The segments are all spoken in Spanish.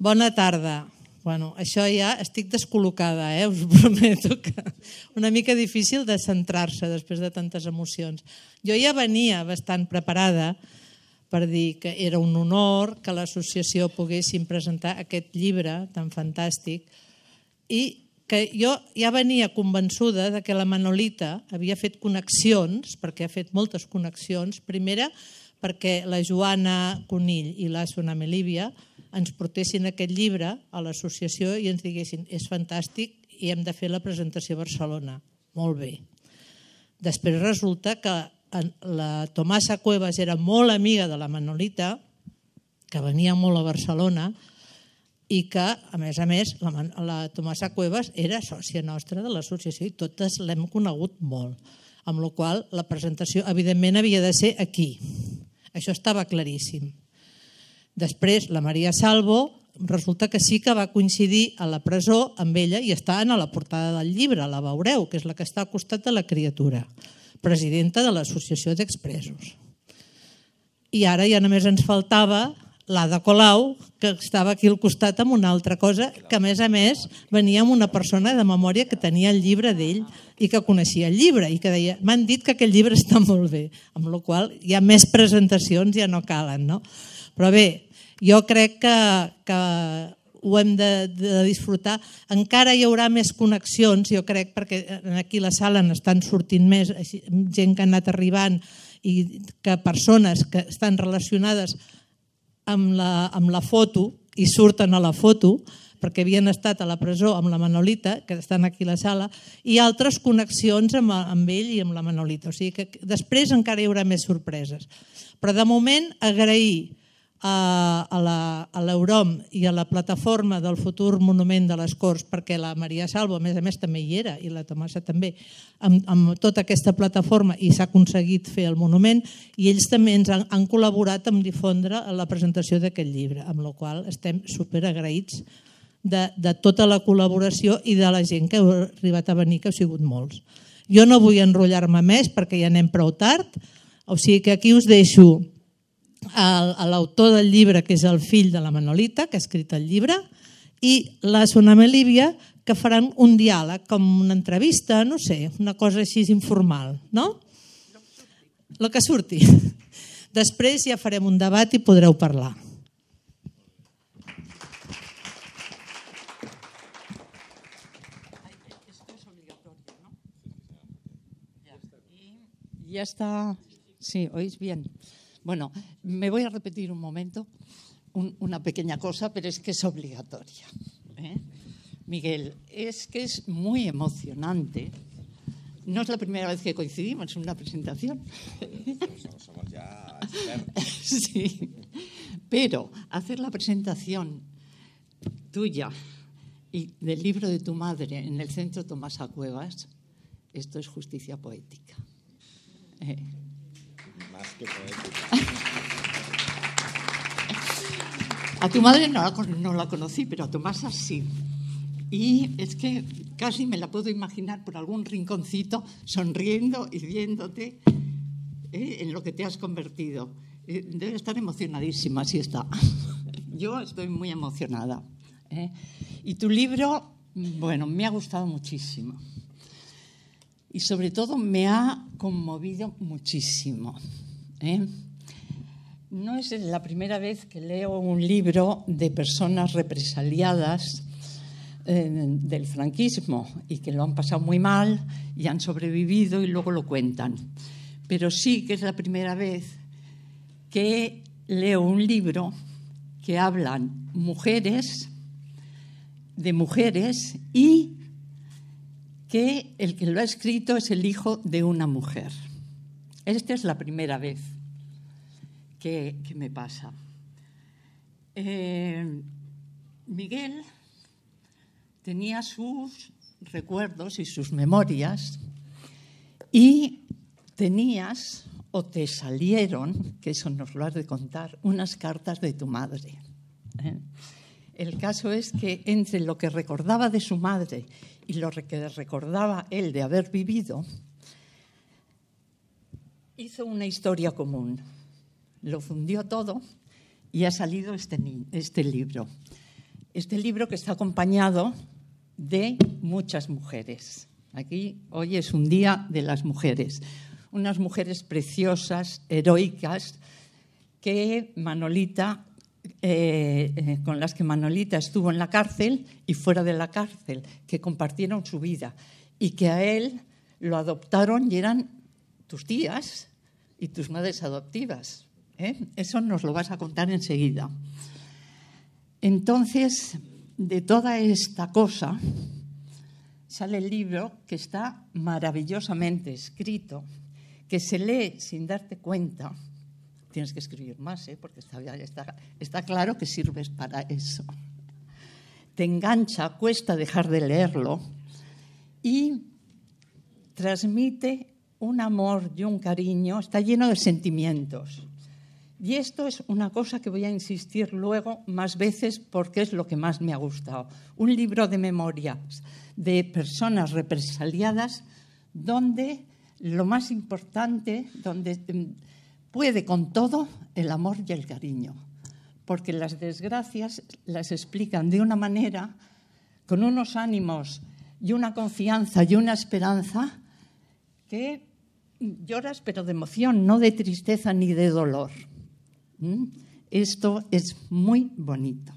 Bona tarda. Bueno, això ja estic descol·locada, eh? us prometo que una mica difícil de centrar-se després de tantes emocions. Jo ja venia bastant preparada per dir que era un honor que l'associació poguessin presentar aquest llibre tan fantàstic i que jo ja venia convençuda de que la Manolita havia fet connexions, perquè ha fet moltes connexions, primera perquè la Joana Conill i la Soname Líbia, ens portessin aquest llibre a l'associació i ens diguessin és fantàstic i hem de fer la presentació a Barcelona. Molt bé. Després resulta que la Tomasa Cuevas era molt amiga de la Manolita, que venia molt a Barcelona, i que, a més a més, la, la Tomasa Cuevas era sòcia nostra de l'associació i totes l'hem conegut molt. Amb la qual la presentació, evidentment, havia de ser aquí. Això estava claríssim. Després, la Maria Salvo resulta que sí que va coincidir a la presó amb ella i està en la portada del llibre, la veureu, que és la que està al costat de la criatura, presidenta de l'Associació d'Expresos. I ara ja només ens faltava l'Ada Colau, que estava aquí al costat amb una altra cosa, que a més a més venia amb una persona de memòria que tenia el llibre d'ell i que coneixia el llibre i que deia, m'han dit que aquest llibre està molt bé, amb la qual hi ha més presentacions, ja no calen, no? Però bé, jo crec que, que ho hem de, de disfrutar. Encara hi haurà més connexions, jo crec, perquè aquí a la sala n'estan sortint més, gent que ha anat arribant i que persones que estan relacionades amb la, amb la foto i surten a la foto, perquè havien estat a la presó amb la Manolita, que estan aquí a la sala, i altres connexions amb, amb ell i amb la Manolita. O sigui que després encara hi haurà més sorpreses. Però de moment agrair a l'Eurom i a la plataforma del futur monument de les Corts, perquè la Maria Salvo, a més a més, també hi era, i la Tomassa també, amb, amb tota aquesta plataforma, i s'ha aconseguit fer el monument, i ells també ens han, han col·laborat amb difondre la presentació d'aquest llibre, amb la qual estem superagraïts de, de tota la col·laboració i de la gent que ha arribat a venir, que heu sigut molts. Jo no vull enrotllar-me més perquè ja anem prou tard, o sigui que aquí us deixo l'autor del llibre, que és el fill de la Manolita, que ha escrit el llibre, i la Tsunami Líbia, que faran un diàleg, com una entrevista, no sé, una cosa així informal, no? El que surti. Després ja farem un debat i podreu parlar. Ja està... Sí, oís bien. Bueno, me voy a repetir un momento una pequeña cosa, pero es que es obligatoria. ¿eh? Miguel, es que es muy emocionante. No es la primera vez que coincidimos en una presentación. Somos ya sí. Pero hacer la presentación tuya y del libro de tu madre en el centro Tomás Cuevas, esto es justicia poética. ¿eh? A tu madre no la, conocí, pero a Tomás sí. Y es que casi me la puedo imaginar por algún rinconcito sonriendo y viéndote eh, en lo que te has convertido. Eh, debe estar emocionadísima, así está. Yo estoy muy emocionada. Eh. Y tu libro, bueno, me ha gustado muchísimo. Y sobre todo me ha conmovido muchísimo. ¿eh? No es la primera vez que leo un libro de personas represaliadas eh, del franquismo y que lo han pasado muy mal y han sobrevivido y luego lo cuentan. Pero sí que es la primera vez que leo un libro que hablan mujeres de mujeres y que el que lo ha escrito es el hijo de una mujer. Esta es la primera vez que, me pasa. Eh, Miguel tenía sus recuerdos y sus memorias y tenías o te salieron, que eso nos lo has de contar, unas cartas de tu madre. ¿eh? El caso es que entre lo que recordaba de su madre y lo que recordaba él de haber vivido, hizo una historia común. Lo fundió todo y ha salido este, este, libro. Este libro que está acompañado de muchas mujeres. Aquí hoy es un día de las mujeres. Unas mujeres preciosas, heroicas, que Manolita, eh, eh, con las que Manolita estuvo en la cárcel y fuera de la cárcel, que compartieron su vida y que a él lo adoptaron y eran tus tías, y tus madres adoptivas. ¿eh? Eso nos lo vas a contar enseguida. Entonces, de toda esta cosa sale el libro que está maravillosamente escrito, que se lee sin darte cuenta. Tienes que escribir más, ¿eh? porque está, está claro que sirves para eso. Te engancha, cuesta dejar de leerlo y transmite un amor y un cariño, está lleno de sentimientos. Y esto es una cosa que voy a insistir luego más veces porque es lo que más me ha gustado. Un libro de memorias de personas represaliadas donde lo más importante, donde mm, puede con todo el amor y el cariño. Porque las desgracias las explican de una manera, con unos ánimos y una confianza y una esperanza que lloras pero de emoción, no de tristeza ni de dolor. ¿Mm? Esto es muy bonito.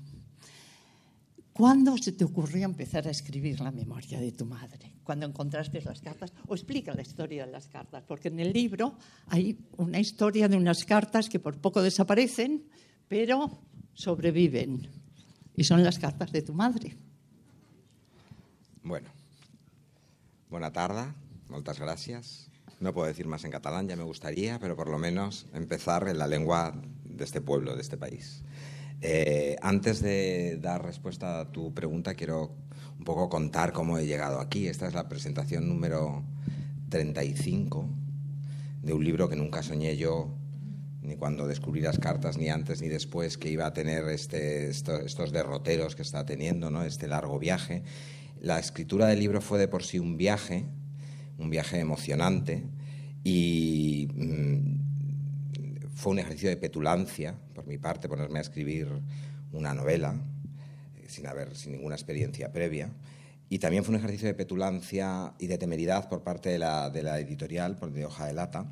¿Cuándo se te ocurrió empezar a escribir la memoria de tu madre? Cuando encontraste las cartas, o explica la historia de las cartas, porque en el libro hay una historia de unas cartas que por poco desaparecen, pero sobreviven. Y son las cartas de tu madre. Bueno, buena tarde, muchas gracias. No puedo decir más en catalán, ya me gustaría, pero por lo menos empezar en la lengua de este pueblo, de este país. Eh, antes de dar respuesta a tu pregunta, quiero un poco contar cómo he llegado aquí. Esta es la presentación número 35 de un libro que nunca soñé yo, ni cuando descubrí las cartas, ni antes ni después, que iba a tener este, estos derroteros que está teniendo, ¿no? este largo viaje. La escritura del libro fue de por sí un viaje, un viaje emocionante, y mm, fue un ejercicio de petulancia por mi parte ponerme a escribir una novela eh, sin haber sin ninguna experiencia previa. Y también fue un ejercicio de petulancia y de temeridad por parte de la, editorial, por de Hoja de Lata.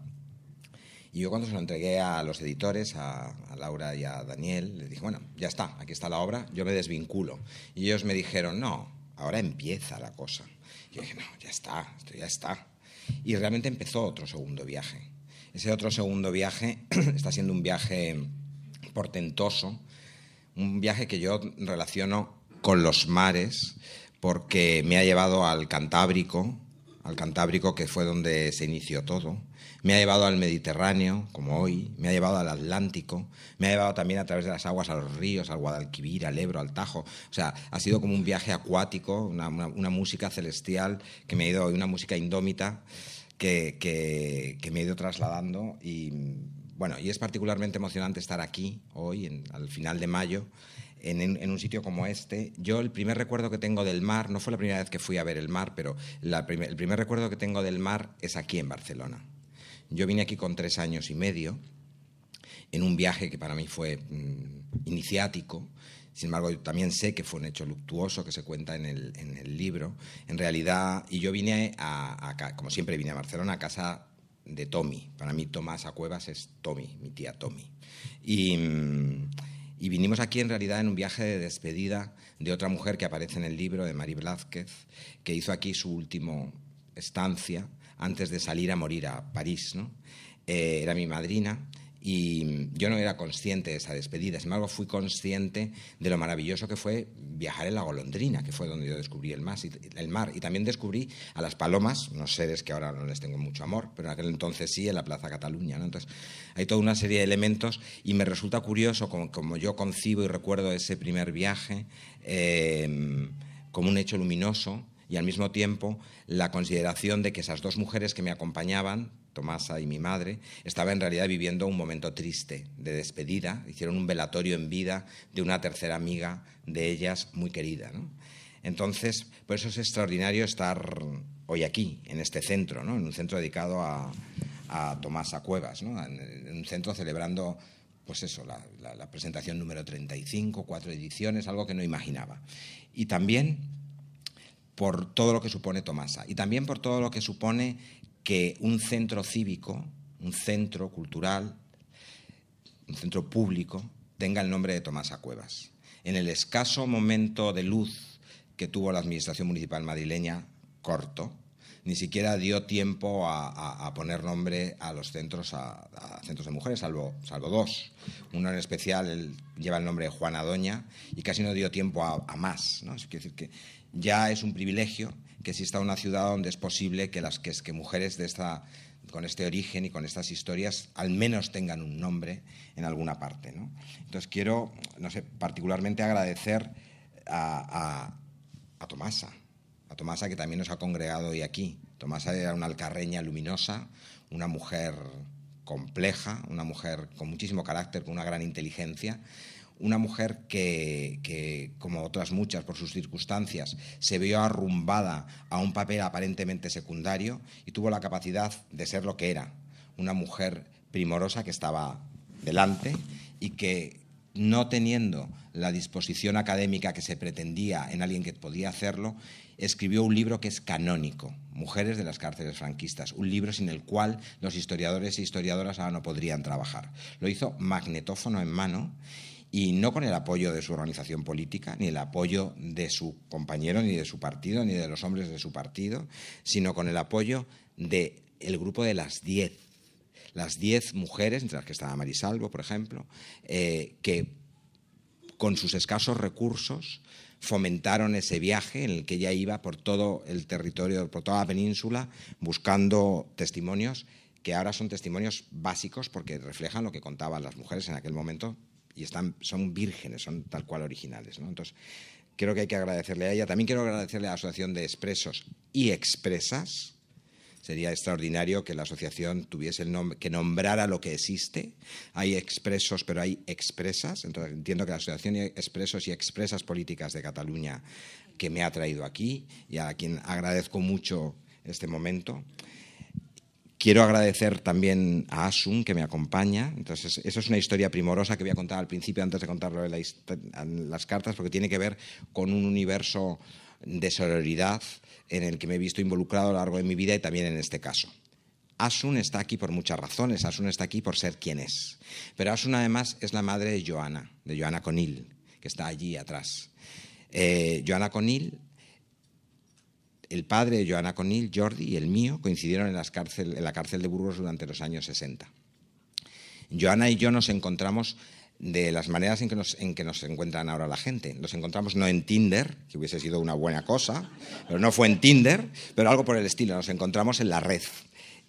Y yo cuando se lo entregué a los editores, a, a, Laura y a Daniel, les dije, bueno, ya está, aquí está la obra, yo me desvinculo. Y ellos me dijeron, no, ahora empieza la cosa. Y yo dije, no, ya está, esto ya está. Y realmente empezó otro segundo viaje. Ese otro segundo viaje está siendo un viaje portentoso, un viaje que yo relaciono con los mares, porque me ha llevado al Cantábrico, al Cantábrico que fue donde se inició todo, me ha llevado al Mediterráneo, como hoy, me ha llevado al Atlántico, me ha llevado también a través de las aguas a los ríos, al Guadalquivir, al Ebro, al Tajo. O sea, ha sido como un viaje acuático, una, música celestial que me ha ido, una música indómita que, me ha ido trasladando y. Bueno, y es particularmente emocionante estar aquí hoy, al final de mayo, en, un sitio como este. Yo el primer recuerdo que tengo del mar, no fue la primera vez que fui a ver el mar, pero el primer recuerdo que tengo del mar es aquí en Barcelona. Yo vine aquí con tres años y medio, en un viaje que para mí fue mm, iniciático. Sin embargo, yo también sé que fue un hecho luctuoso que se cuenta en el, libro. En realidad, y yo vine a, como siempre vine a Barcelona, a casa de Tommy. Para mí, Tomás a Cuevas es Tommy, mi tía Tommy. Mm, y, vinimos aquí en realidad en un viaje de despedida de otra mujer que aparece en el libro, de Mari Blázquez, que hizo aquí su último estancia antes de salir a morir a París. ¿no? Eh, era mi madrina y yo no era consciente de esa despedida, sin embargo fui consciente de lo maravilloso que fue viajar en la golondrina, que fue donde yo descubrí el mar, y, también descubrí a las palomas, unos seres que ahora no les tengo mucho amor, pero en aquel entonces sí, en la Plaza Cataluña. Entonces hay toda una serie de elementos y me resulta curioso como, yo concibo y recuerdo ese primer viaje eh, como un hecho luminoso y al mismo tiempo la consideración de que esas dos mujeres que me acompañaban, Tomasa y mi madre, estaba en realidad viviendo un momento triste de despedida, hicieron un velatorio en vida de una tercera amiga de ellas muy querida. Entonces, por eso es extraordinario estar hoy aquí, en este centro, ¿no? en un centro dedicado a, a Tomasa Cuevas, en un centro celebrando pues eso, la, la, presentación número 35, cuatro ediciones, algo que no imaginaba. Y también por todo lo que supone Tomasa y también por todo lo que supone que un centro cívico, un centro cultural, un centro público, tenga el nombre de Tomasa Cuevas. En el escaso momento de luz que tuvo la Administración Municipal madrileña, corto, ni siquiera dio tiempo a, poner nombre a los centros, a, centros de mujeres, salvo, salvo dos. Uno en especial lleva el nombre de Juana Doña y casi no dio tiempo a, más. ¿no? Es decir, que ya es un privilegio que exista una ciudad donde es posible que las mujeres con este origen y con estas historias al menos tengan un nombre en alguna parte. Entonces quiero, no sé, particularmente agradecer a, a Tomasa, a Tomasa que también nos ha congregado hoy aquí. Tomasa era una alcarreña luminosa, una mujer compleja, una mujer con muchísimo carácter, con una gran inteligencia, una mujer que, como otras muchas por sus circunstancias, se vio arrumbada a un papel aparentemente secundario y tuvo la capacidad de ser lo que era, una mujer primorosa que estaba delante y que no teniendo la disposición académica que se pretendía en alguien que podía hacerlo, escribió un libro que es canónico, Mujeres de las cárceles franquistas, un libro sin el cual los historiadores e historiadoras ahora no podrían trabajar. Lo hizo magnetófono en mano y no con el apoyo de su organización política, ni el apoyo de su compañero, ni de su partido, ni de los hombres de su partido, sino con el apoyo del el grupo de las diez. las diez mujeres, entre las que estaba Marisalvo, por ejemplo, eh, que con sus escasos recursos fomentaron ese viaje en el que ella iba por todo el territorio, por toda la península, buscando testimonios que ahora son testimonios básicos porque reflejan lo que contaban las mujeres en aquel momento y están, son vírgenes, son tal cual originales. Entonces, creo que hay que agradecerle a ella. También quiero agradecerle a la Asociación de Expresos y Expresas. Sería extraordinario que la asociación tuviese el nombre, que nombrara lo que existe. Hay expresos, pero hay expresas. Entonces entiendo que la Asociación de Expresos y Expresas Políticas de Cataluña, que me ha traído aquí y a quien agradezco mucho este momento. Quiero agradecer también a Asun, que me acompaña. Entonces, eso es una historia primorosa que voy a contar al principio, antes de contarlo en, las cartas, porque tiene que ver con un universo de sororidad en el que me he visto involucrado a lo largo de mi vida y también en este caso. Asun está aquí por muchas razones, Asun está aquí por ser quien es. Pero Asun además es la madre de Joana, de Joana Conil, que está allí atrás. Eh, Joana Conil el padre de Joana Conil, Jordi, y el mío coincidieron en, en la cárcel de Burgos durante los años 60. Joana y yo nos encontramos de las maneras en que, nos, en que nos encuentran ahora la gente. Nos encontramos no en Tinder, que hubiese sido una buena cosa, pero no fue en Tinder, pero algo por el estilo. Nos encontramos en la red.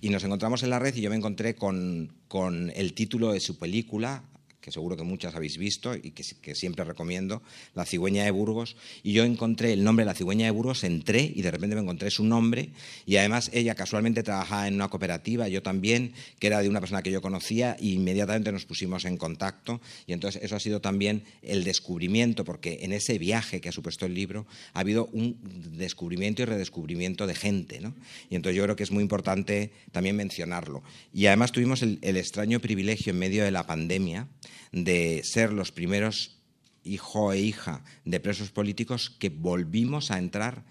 Y nos encontramos en la red y yo me encontré con, con el título de su película, que seguro que muchas habéis visto y que, siempre recomiendo, La cigüeña de Burgos. Y yo encontré el nombre de La cigüeña de Burgos, entré y de repente me encontré su nombre. Y además ella casualmente trabajaba en una cooperativa, yo también, que era de una persona que yo conocía, e inmediatamente nos pusimos en contacto. Y entonces eso ha sido también el descubrimiento, porque en ese viaje que ha supuesto el libro ha habido un descubrimiento y redescubrimiento de gente. ¿no? Y entonces yo creo que es muy importante también mencionarlo. Y además tuvimos el, el extraño privilegio en medio de la pandemia de ser los primeros hijo e hija de presos políticos que volvimos a entrar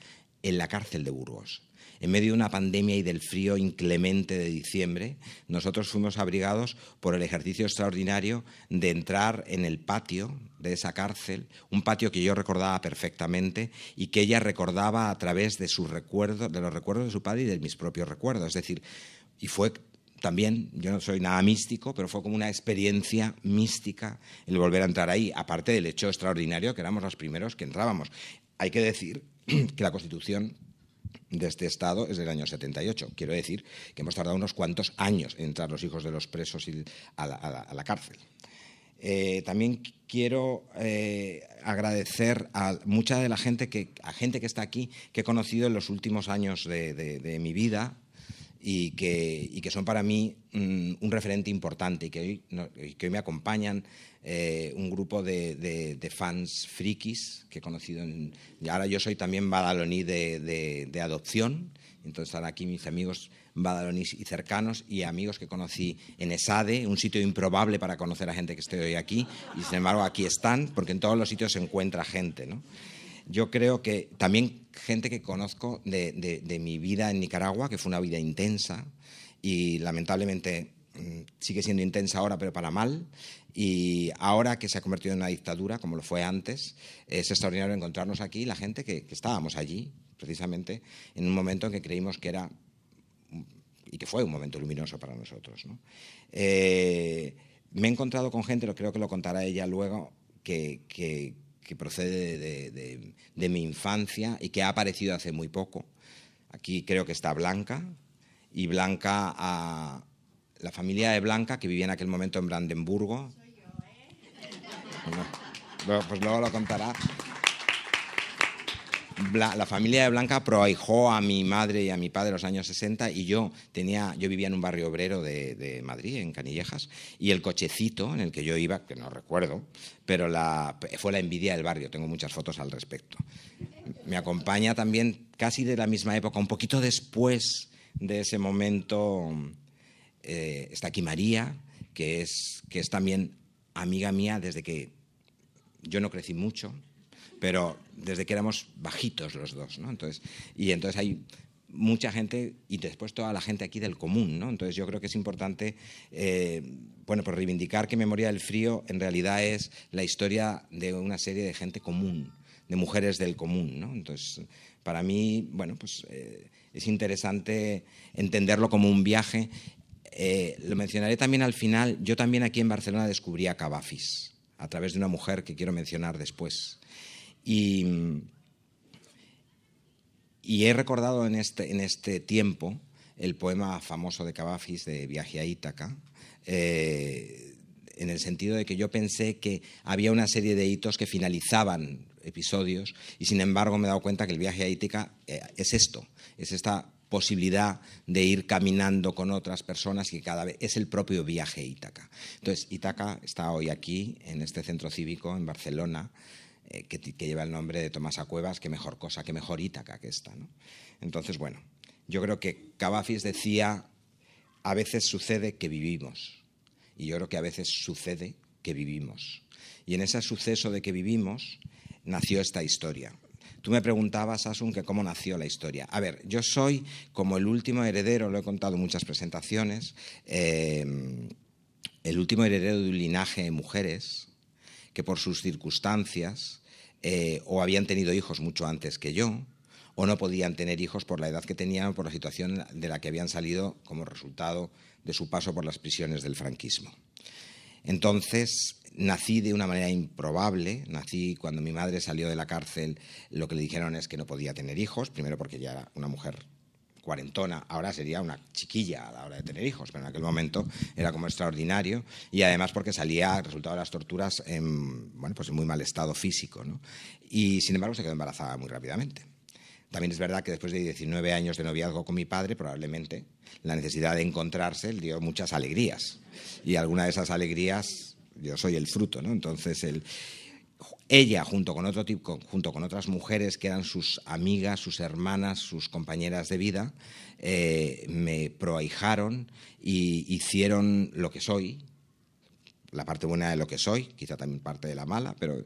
en la cárcel de Burgos. En medio de una pandemia y del frío inclemente de diciembre, nosotros fuimos abrigados por el ejercicio extraordinario de entrar en el patio de esa cárcel, un patio que yo recordaba perfectamente y que ella recordaba a través de de los recuerdos de su padre y de mis propios recuerdos. Es decir, y fue también, yo no soy nada místico, pero fue como una experiencia mística el volver a entrar ahí, aparte del hecho extraordinario que éramos los primeros que entrábamos. Hay que decir que la Constitución de este Estado es del año 78. Quiero decir que hemos tardado unos cuantos años en entrar los hijos de los presos a la, cárcel. Eh, también quiero eh, agradecer a mucha de la gente que, a gente que está aquí, que he conocido en los últimos años de mi vida, y que, y que son para mí mm, un, referente importante y que hoy, que hoy me acompañan eh, un grupo de, de, fans frikis que he conocido. En, y ahora yo soy también badaloní de, de adopción, entonces están aquí mis amigos badalonís y cercanos y amigos que conocí en ESADE, un sitio improbable para conocer a gente que estoy hoy aquí, y sin embargo aquí están, porque en todos los sitios se encuentra gente, ¿no? Yo creo que también gente que conozco de, mi vida en Nicaragua, que fue una vida intensa y lamentablemente mm, sigue siendo intensa ahora, pero para mal. Y ahora que se ha convertido en una dictadura, como lo fue antes, es extraordinario encontrarnos aquí, la gente que, estábamos allí, precisamente, en un momento en que creímos que era y que fue un momento luminoso para nosotros. Eh, me he encontrado con gente, lo creo que lo contará ella luego, que, que, que procede de, mi infancia y que ha aparecido hace muy poco. Aquí creo que está Blanca y Blanca, a, la familia de Blanca, que vivía en aquel momento en Brandenburgo. Soy yo, ¿eh? pues luego lo contará la familia de Blanca prohijó a mi madre y a mi padre en los años 60 y yo tenía, yo vivía en un barrio obrero de, Madrid, en Canillejas, y el cochecito en el que yo iba, que no recuerdo, pero fue la envidia del barrio, tengo muchas fotos al respecto. Me acompaña también casi de la misma época, un poquito después de ese momento, eh, está aquí María, que es, que es también amiga mía desde que yo no crecí mucho, pero desde que éramos bajitos los dos, ¿no? Entonces, y entonces hay mucha gente y después toda la gente aquí del común, ¿no? Entonces yo creo que es importante, eh, bueno, por pues reivindicar que Memoria del Frío en realidad es la historia de una serie de gente común, de mujeres del común, ¿no? Entonces, para mí, bueno, pues eh, es interesante entenderlo como un viaje. Eh, lo mencionaré también al final, yo también aquí en Barcelona descubrí a Cavafis a través de una mujer que quiero mencionar después, y, he recordado este, en este, tiempo el poema famoso de Cavafis de Viaje a Ítaca, eh, en el sentido de que yo pensé que había una serie de hitos que finalizaban episodios y sin embargo me he dado cuenta que el viaje a Ítaca eh, es esto, es esta posibilidad de ir caminando con otras personas que cada vez es el propio viaje a Ítaca. Entonces, Ítaca está hoy aquí, en este centro cívico, en Barcelona, eh, que, lleva el nombre de Tomás a Cuevas, qué mejor cosa, qué mejor Ítaca que esta. Entonces, bueno, yo creo que Cavafis decía, a veces sucede que vivimos, y yo creo que a veces sucede que vivimos. Y en ese suceso de que vivimos nació esta historia. Tú me preguntabas, Asun, que cómo nació la historia. A ver, yo soy como el último heredero, lo he contado en muchas presentaciones, em, el último heredero de un linaje de mujeres que por sus circunstancias eh, o habían tenido hijos mucho antes que yo, o no podían tener hijos por la edad que tenían, por la situación de la que habían salido como resultado de su paso por las prisiones del franquismo. Entonces, nací de una manera improbable, nací cuando mi madre salió de la cárcel, lo que le dijeron es que no podía tener hijos, primero porque ya era una mujer cuarentona, ahora sería una chiquilla a la hora de tener hijos, pero en aquel momento era como extraordinario y además porque salía, resultado de las torturas, en, bueno, pues en muy mal estado físico, ¿no? Y sin embargo se quedó embarazada muy rápidamente. También es verdad que después de 19 años de noviazgo con mi padre, probablemente la necesidad de encontrarse le dio muchas alegrías. Y alguna de esas alegrías, yo soy el fruto, ¿no? Entonces, el, ella junto con otro tipo, junto con otras mujeres que eran sus amigas, sus hermanas, sus compañeras de vida, eh, me proahijaron y hicieron lo que soy, la parte buena de lo que soy, quizá también parte de la mala, pero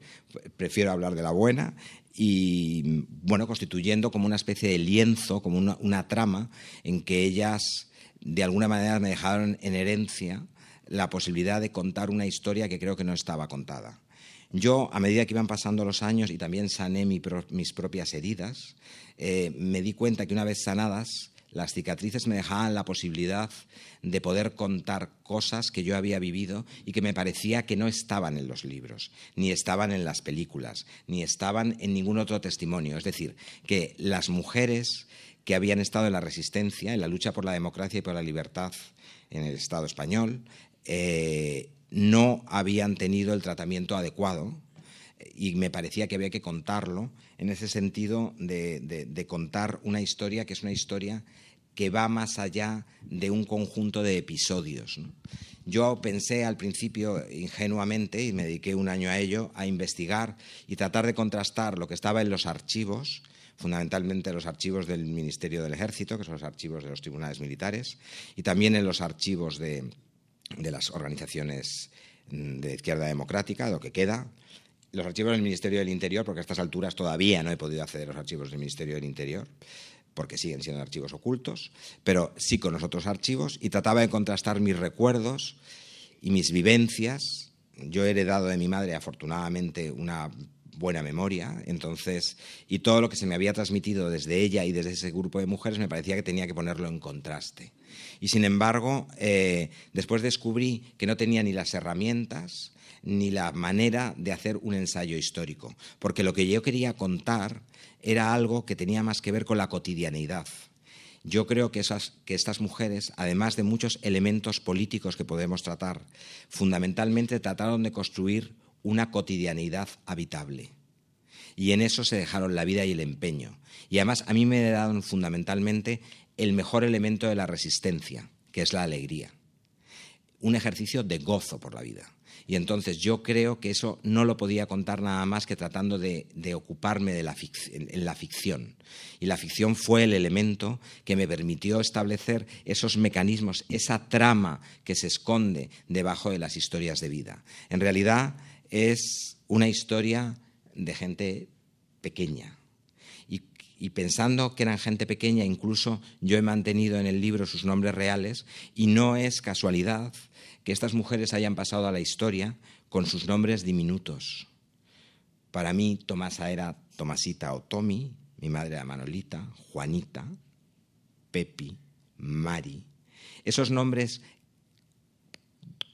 prefiero hablar de la buena y bueno, constituyendo como una especie de lienzo, como una trama en que ellas de alguna manera me dejaron en herencia la posibilidad de contar una historia que creo que no estaba contada yo, a medida que iban pasando los años y también sané mis propias heridas, eh, me di cuenta que una vez sanadas, las cicatrices me dejaban la posibilidad de poder contar cosas que yo había vivido y que me parecía que no estaban en los libros, ni estaban en las películas, ni estaban en ningún otro testimonio. Es decir, que las mujeres que habían estado en la resistencia, en la lucha por la democracia y por la libertad en el Estado español, eh, no habían tenido el tratamiento adecuado y me parecía que había que contarlo en ese sentido de, contar una historia que es una historia que va más allá de un conjunto de episodios. Yo pensé al principio ingenuamente, y me dediqué un año a ello, a investigar y tratar de contrastar lo que estaba en los archivos, fundamentalmente los archivos del Ministerio del Ejército, que son los archivos de los tribunales militares, y también en los archivos de, de las organizaciones mm, de izquierda democrática, lo que queda, los archivos del Ministerio del Interior, porque a estas alturas todavía no he podido acceder a los archivos del Ministerio del Interior, porque siguen siendo archivos ocultos, pero sí con los otros archivos, y trataba de contrastar mis recuerdos y mis vivencias. Yo he heredado de mi madre, afortunadamente, una buena memoria, entonces, y todo lo que se me había transmitido desde ella y desde ese grupo de mujeres me parecía que tenía que ponerlo en contraste. Y sin embargo, eh, después descubrí que no tenía ni las herramientas ni la manera de hacer un ensayo histórico, porque lo que yo quería contar era algo que tenía más que ver con la cotidianidad. Yo creo que, esas, que estas mujeres, además de muchos elementos políticos que podemos tratar, fundamentalmente trataron de construir una cotidianidad habitable. Y en eso se dejaron la vida y el empeño. Y además a mí me dieron fundamentalmente el mejor elemento de la resistencia, que es la alegría. Un ejercicio de gozo por la vida. Y entonces yo creo que eso no lo podía contar nada más que tratando de, ocuparme de la en la ficción. Y la ficción fue el elemento que me permitió establecer esos mecanismos, esa trama que se esconde debajo de las historias de vida. En realidad es una historia de gente pequeña, y pensando que eran gente pequeña, incluso yo he mantenido en el libro sus nombres reales y no es casualidad que estas mujeres hayan pasado a la historia con sus nombres diminutos. Para mí, Tomasa era Tomasita o Tommy, mi madre era Manolita, Juanita, Pepi, Mari. Esos nombres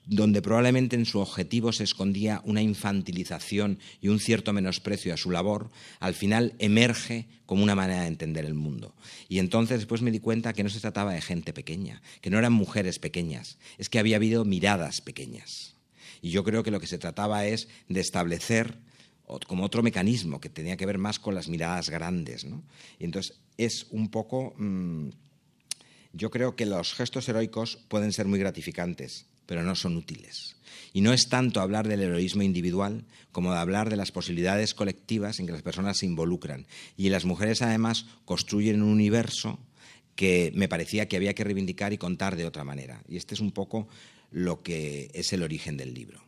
donde probablemente en su objetivo se escondía una infantilización y un cierto menosprecio a su labor, al final emerge como una manera de entender el mundo. Y entonces después me di cuenta que no se trataba de gente pequeña, que no eran mujeres pequeñas, es que había habido miradas pequeñas. Y yo creo que lo que se trataba es de establecer como otro mecanismo que tenía que ver más con las miradas grandes. ¿no? Y entonces es un poco... Mm, yo creo que los gestos heroicos pueden ser muy gratificantes, pero no son útiles. Y no es tanto hablar del heroísmo individual como de hablar de las posibilidades colectivas en que las personas se involucran. Y las mujeres además construyen un universo que me parecía que había que reivindicar y contar de otra manera. Y este es un poco lo que es el origen del libro.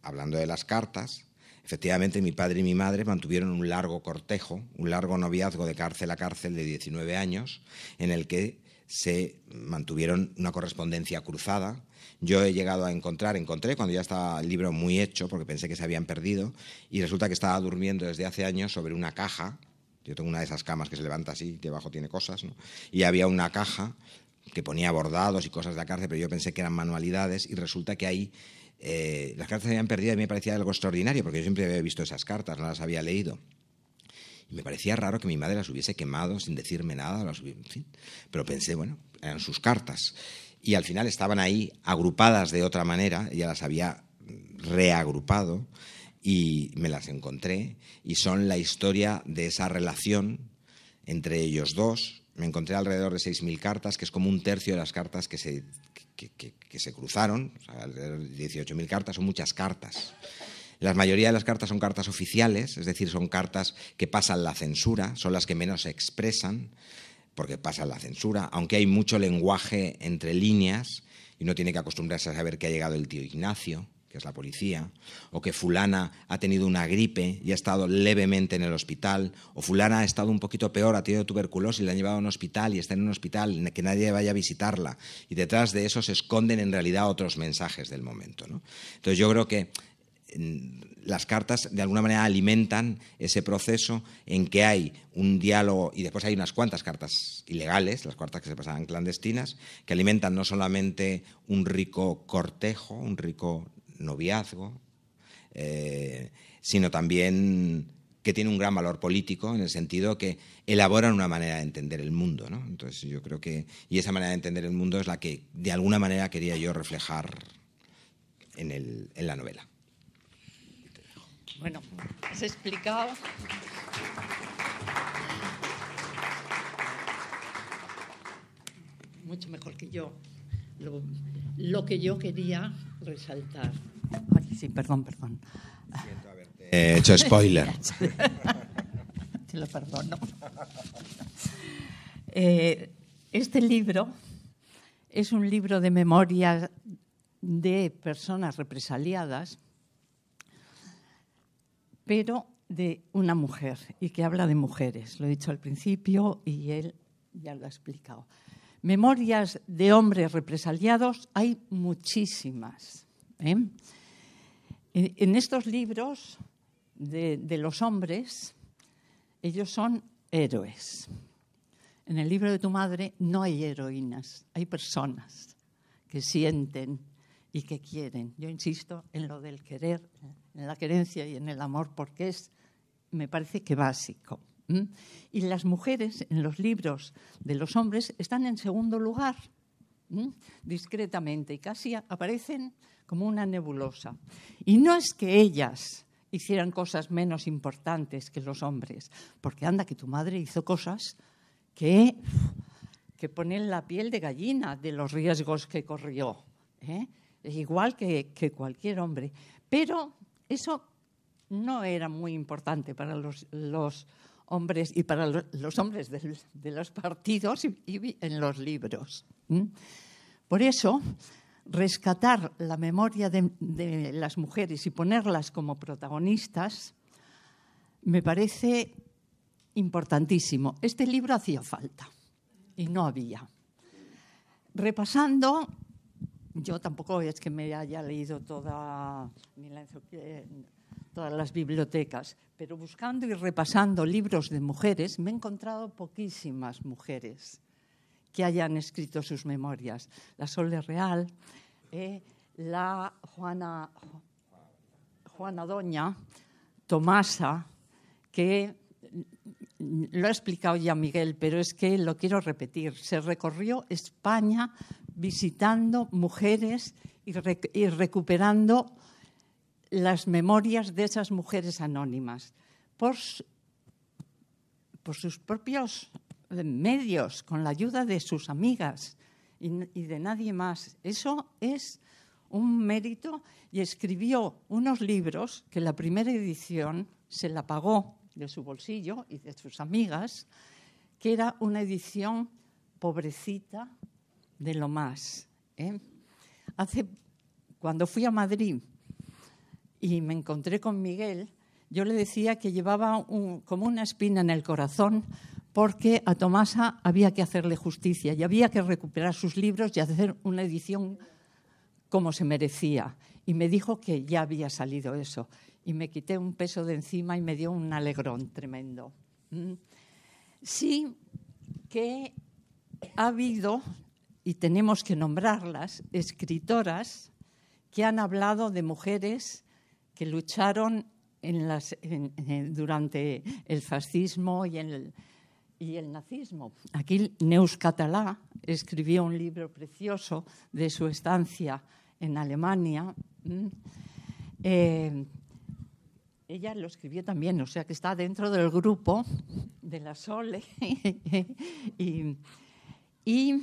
Hablando de las cartas, efectivamente mi padre y mi madre mantuvieron un largo cortejo, un largo noviazgo de cárcel a cárcel de 19 años, en el que se mantuvieron una correspondencia cruzada. Yo he llegado a encontrar, encontré cuando ya estaba el libro muy hecho, porque pensé que se habían perdido, y resulta que estaba durmiendo desde hace años sobre una caja. Yo tengo una de esas camas que se levanta así, debajo tiene cosas, Y había una caja que ponía bordados y cosas de la cárcel, pero yo pensé que eran manualidades, y resulta que ahí eh, las cartas se habían perdido y me parecía algo extraordinario, porque yo siempre había visto esas cartas, no las había leído. Me parecía raro que mi madre las hubiese quemado sin decirme nada, pero pensé, bueno, eran sus cartas. Y al final estaban ahí agrupadas de otra manera, ella las había reagrupado y me las encontré y son la historia de esa relación entre ellos dos. Me encontré alrededor de 6.000 cartas, que es como un tercio de las cartas que se, se cruzaron, o sea, 18.000 cartas, son muchas cartas. La mayoría de las cartas son cartas oficiales, es decir, son cartas que pasan la censura, son las que menos se expresan, porque pasan la censura, aunque hay mucho lenguaje entre líneas y uno tiene que acostumbrarse a saber que ha llegado el tío Ignacio, que es la policía, o que fulana ha tenido una gripe y ha estado levemente en el hospital, o fulana ha estado un poquito peor, ha tenido tuberculosis y la han llevado a un hospital y está en un hospital, que nadie vaya a visitarla. Y detrás de eso se esconden en realidad otros mensajes del momento. ¿no? Entonces yo creo que las cartas de alguna manera alimentan ese proceso en que hay un diálogo y después hay unas cuantas cartas ilegales, las cartas que se pasaban clandestinas, que alimentan no solamente un rico cortejo, un rico noviazgo, eh, sino también que tiene un gran valor político en el sentido que elaboran una manera de entender el mundo. Entonces yo creo que, y esa manera de entender el mundo es la que de alguna manera quería yo reflejar en, el, en la novela. Bueno, has explicado. Mucho mejor que yo. Lo, que yo quería resaltar. sí, perdón, perdón. hecho spoiler. Te lo perdono. Eh, este libro es un libro de memorias de personas represaliadas pero de una mujer y que habla de mujeres. Lo he dicho al principio y él ya lo ha explicado. Memorias de hombres represaliados hay muchísimas. ¿eh? En estos libros de, los hombres, ellos son héroes. En el libro de tu madre no hay heroínas, hay personas que sienten y que quieren. Yo insisto en lo del querer, en la querencia y en el amor, porque es, me parece que básico. Y las mujeres en los libros de los hombres están en segundo lugar, discretamente, y casi aparecen como una nebulosa. Y no es que ellas hicieran cosas menos importantes que los hombres, porque anda que tu madre hizo cosas que, que ponen la piel de gallina de los riesgos que corrió, ¿eh? Es igual que, que cualquier hombre. Pero eso no era muy importante para los, hombres y para los, hombres de, los partidos y, en los libros. Por eso, rescatar la memoria de, las mujeres y ponerlas como protagonistas me parece importantísimo. Este libro hacía falta y no había. Repasando yo tampoco es que me haya leído eh, todas las bibliotecas, pero buscando y repasando libros de mujeres me he encontrado poquísimas mujeres que hayan escrito sus memorias. La Sole Real, eh, la Juana, Juana Doña, Tomasa, que lo ha explicado ya Miguel, pero es que lo quiero repetir. Se recorrió España visitando mujeres y, recuperando las memorias de esas mujeres anónimas por, sus propios eh, medios, con la ayuda de sus amigas y de nadie más. Eso es un mérito y escribió unos libros que la primera edición se la pagó de su bolsillo y de sus amigas, que era una edición pobrecita, de lo más. ¿eh? Hace, cuando fui a Madrid y me encontré con Miguel, yo le decía que llevaba como una espina en el corazón porque a Tomasa había que hacerle justicia y había que recuperar sus libros y hacer una edición como se merecía. Y me dijo que ya había salido eso. Y me quité un peso de encima y me dio un alegrón tremendo. ¿Mm? Sí que ha habido y tenemos que nombrarlas, escritoras que han hablado de mujeres que lucharon durante el fascismo y el, nazismo. Aquí Neus Catalá escribió un libro precioso de su estancia en Alemania. Eh, ella lo escribió también, o sea que está dentro del grupo de la Sole. y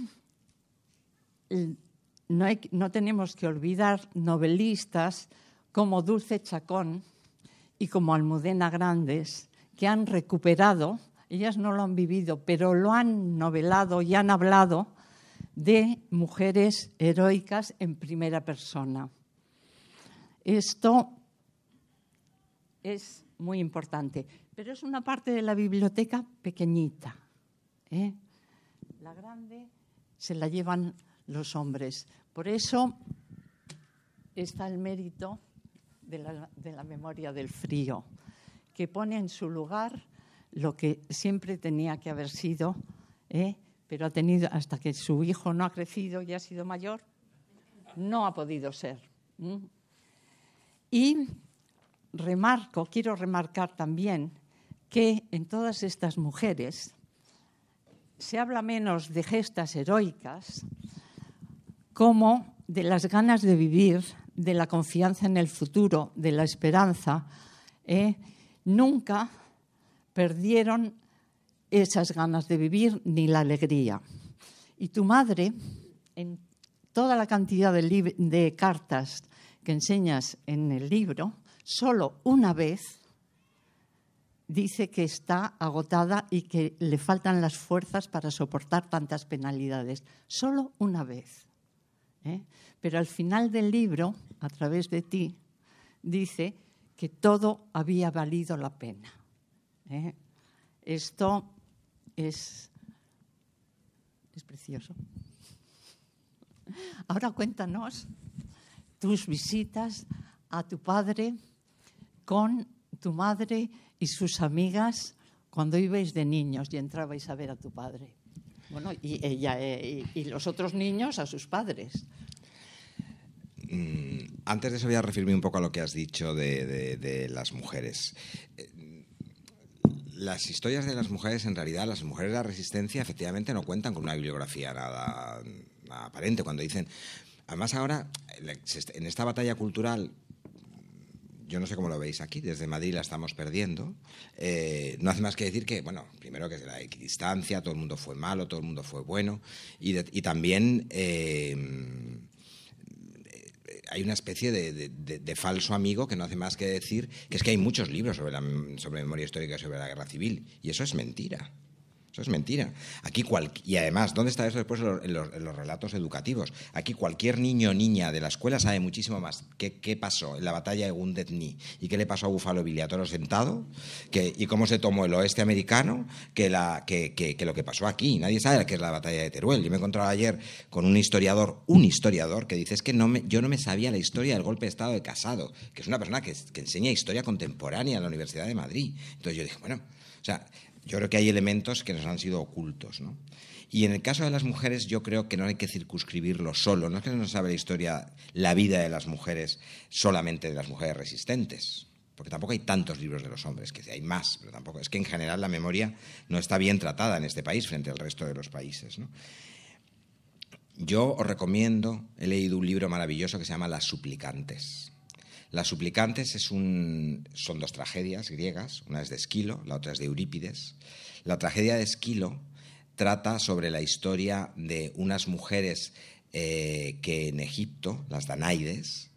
no, tenemos que olvidar novelistas como Dulce Chacón y como Almudena Grandes, que han recuperado, ellas no lo han vivido, pero lo han novelado y han hablado de mujeres heroicas en primera persona. Esto es muy importante, pero es una parte de la biblioteca pequeñita. ¿eh? La grande se la llevan los hombres. Por eso está el mérito de la, memoria del frío, que pone en su lugar lo que siempre tenía que haber sido, ¿eh? pero ha tenido hasta que su hijo no ha crecido y ha sido mayor, no ha podido ser. Y remarco, quiero remarcar también que en todas estas mujeres se habla menos de gestas heroicas como de las ganas de vivir, de la confianza en el futuro, de la esperanza, ¿eh? nunca perdieron esas ganas de vivir ni la alegría. Y tu madre, en toda la cantidad de, de cartas que enseñas en el libro, solo una vez dice que está agotada y que le faltan las fuerzas para soportar tantas penalidades. Solo una vez. ¿eh? Pero al final del libro, a través de ti, dice que todo había valido la pena. ¿eh? Esto es, es precioso. Ahora cuéntanos tus visitas a tu padre con tu madre y sus amigas cuando ibais de niños y entrabais a ver a tu padre. Bueno, y ella eh, y, los otros niños a sus padres. Mm, antes de eso voy a referirme un poco a lo que has dicho de, las mujeres. Eh, las historias de las mujeres, en realidad, las mujeres de la resistencia efectivamente no cuentan con una bibliografía nada, nada aparente. Cuando dicen, Además ahora, en esta batalla cultural yo no sé cómo lo veis aquí, desde Madrid la estamos perdiendo. Eh, no hace más que decir que, bueno, primero que es la equidistancia, todo el mundo fue malo, todo el mundo fue bueno, y, también em, eh, hay una especie de, falso amigo que no hace más que decir que es que hay muchos libros sobre, la, sobre memoria histórica y sobre la guerra civil, y eso es mentira. Eso es mentira. Aquí Y además, ¿dónde está eso después en los, relatos educativos? Aquí cualquier niño o niña de la escuela sabe muchísimo más qué, pasó en la batalla de Gundetni y qué le pasó a Búfalo Viliatoro sentado que, y cómo se tomó el oeste americano que, la, que, lo que pasó aquí. Nadie sabe qué es la batalla de Teruel. Yo me encontraba ayer con un historiador, un historiador, que dice es que no me, yo no me sabía la historia del golpe de Estado de Casado, que es una persona que, que enseña historia contemporánea en la Universidad de Madrid. Entonces yo dije, bueno, o sea, yo creo que hay elementos que nos han sido ocultos. ¿no? Y en el caso de las mujeres, yo creo que no hay que circunscribirlo solo. No es que no se sabe la historia, la vida de las mujeres, solamente de las mujeres resistentes. Porque tampoco hay tantos libros de los hombres, que hay más, pero tampoco. Es que en general la memoria no está bien tratada en este país frente al resto de los países. Yo os recomiendo, he leído un libro maravilloso que se llama Las Suplicantes las suplicantes es un, son dos tragedias griegas, una es de Esquilo, la otra es de Eurípides. La tragedia de Esquilo trata sobre la historia de unas mujeres eh, que en Egipto, las Danaides,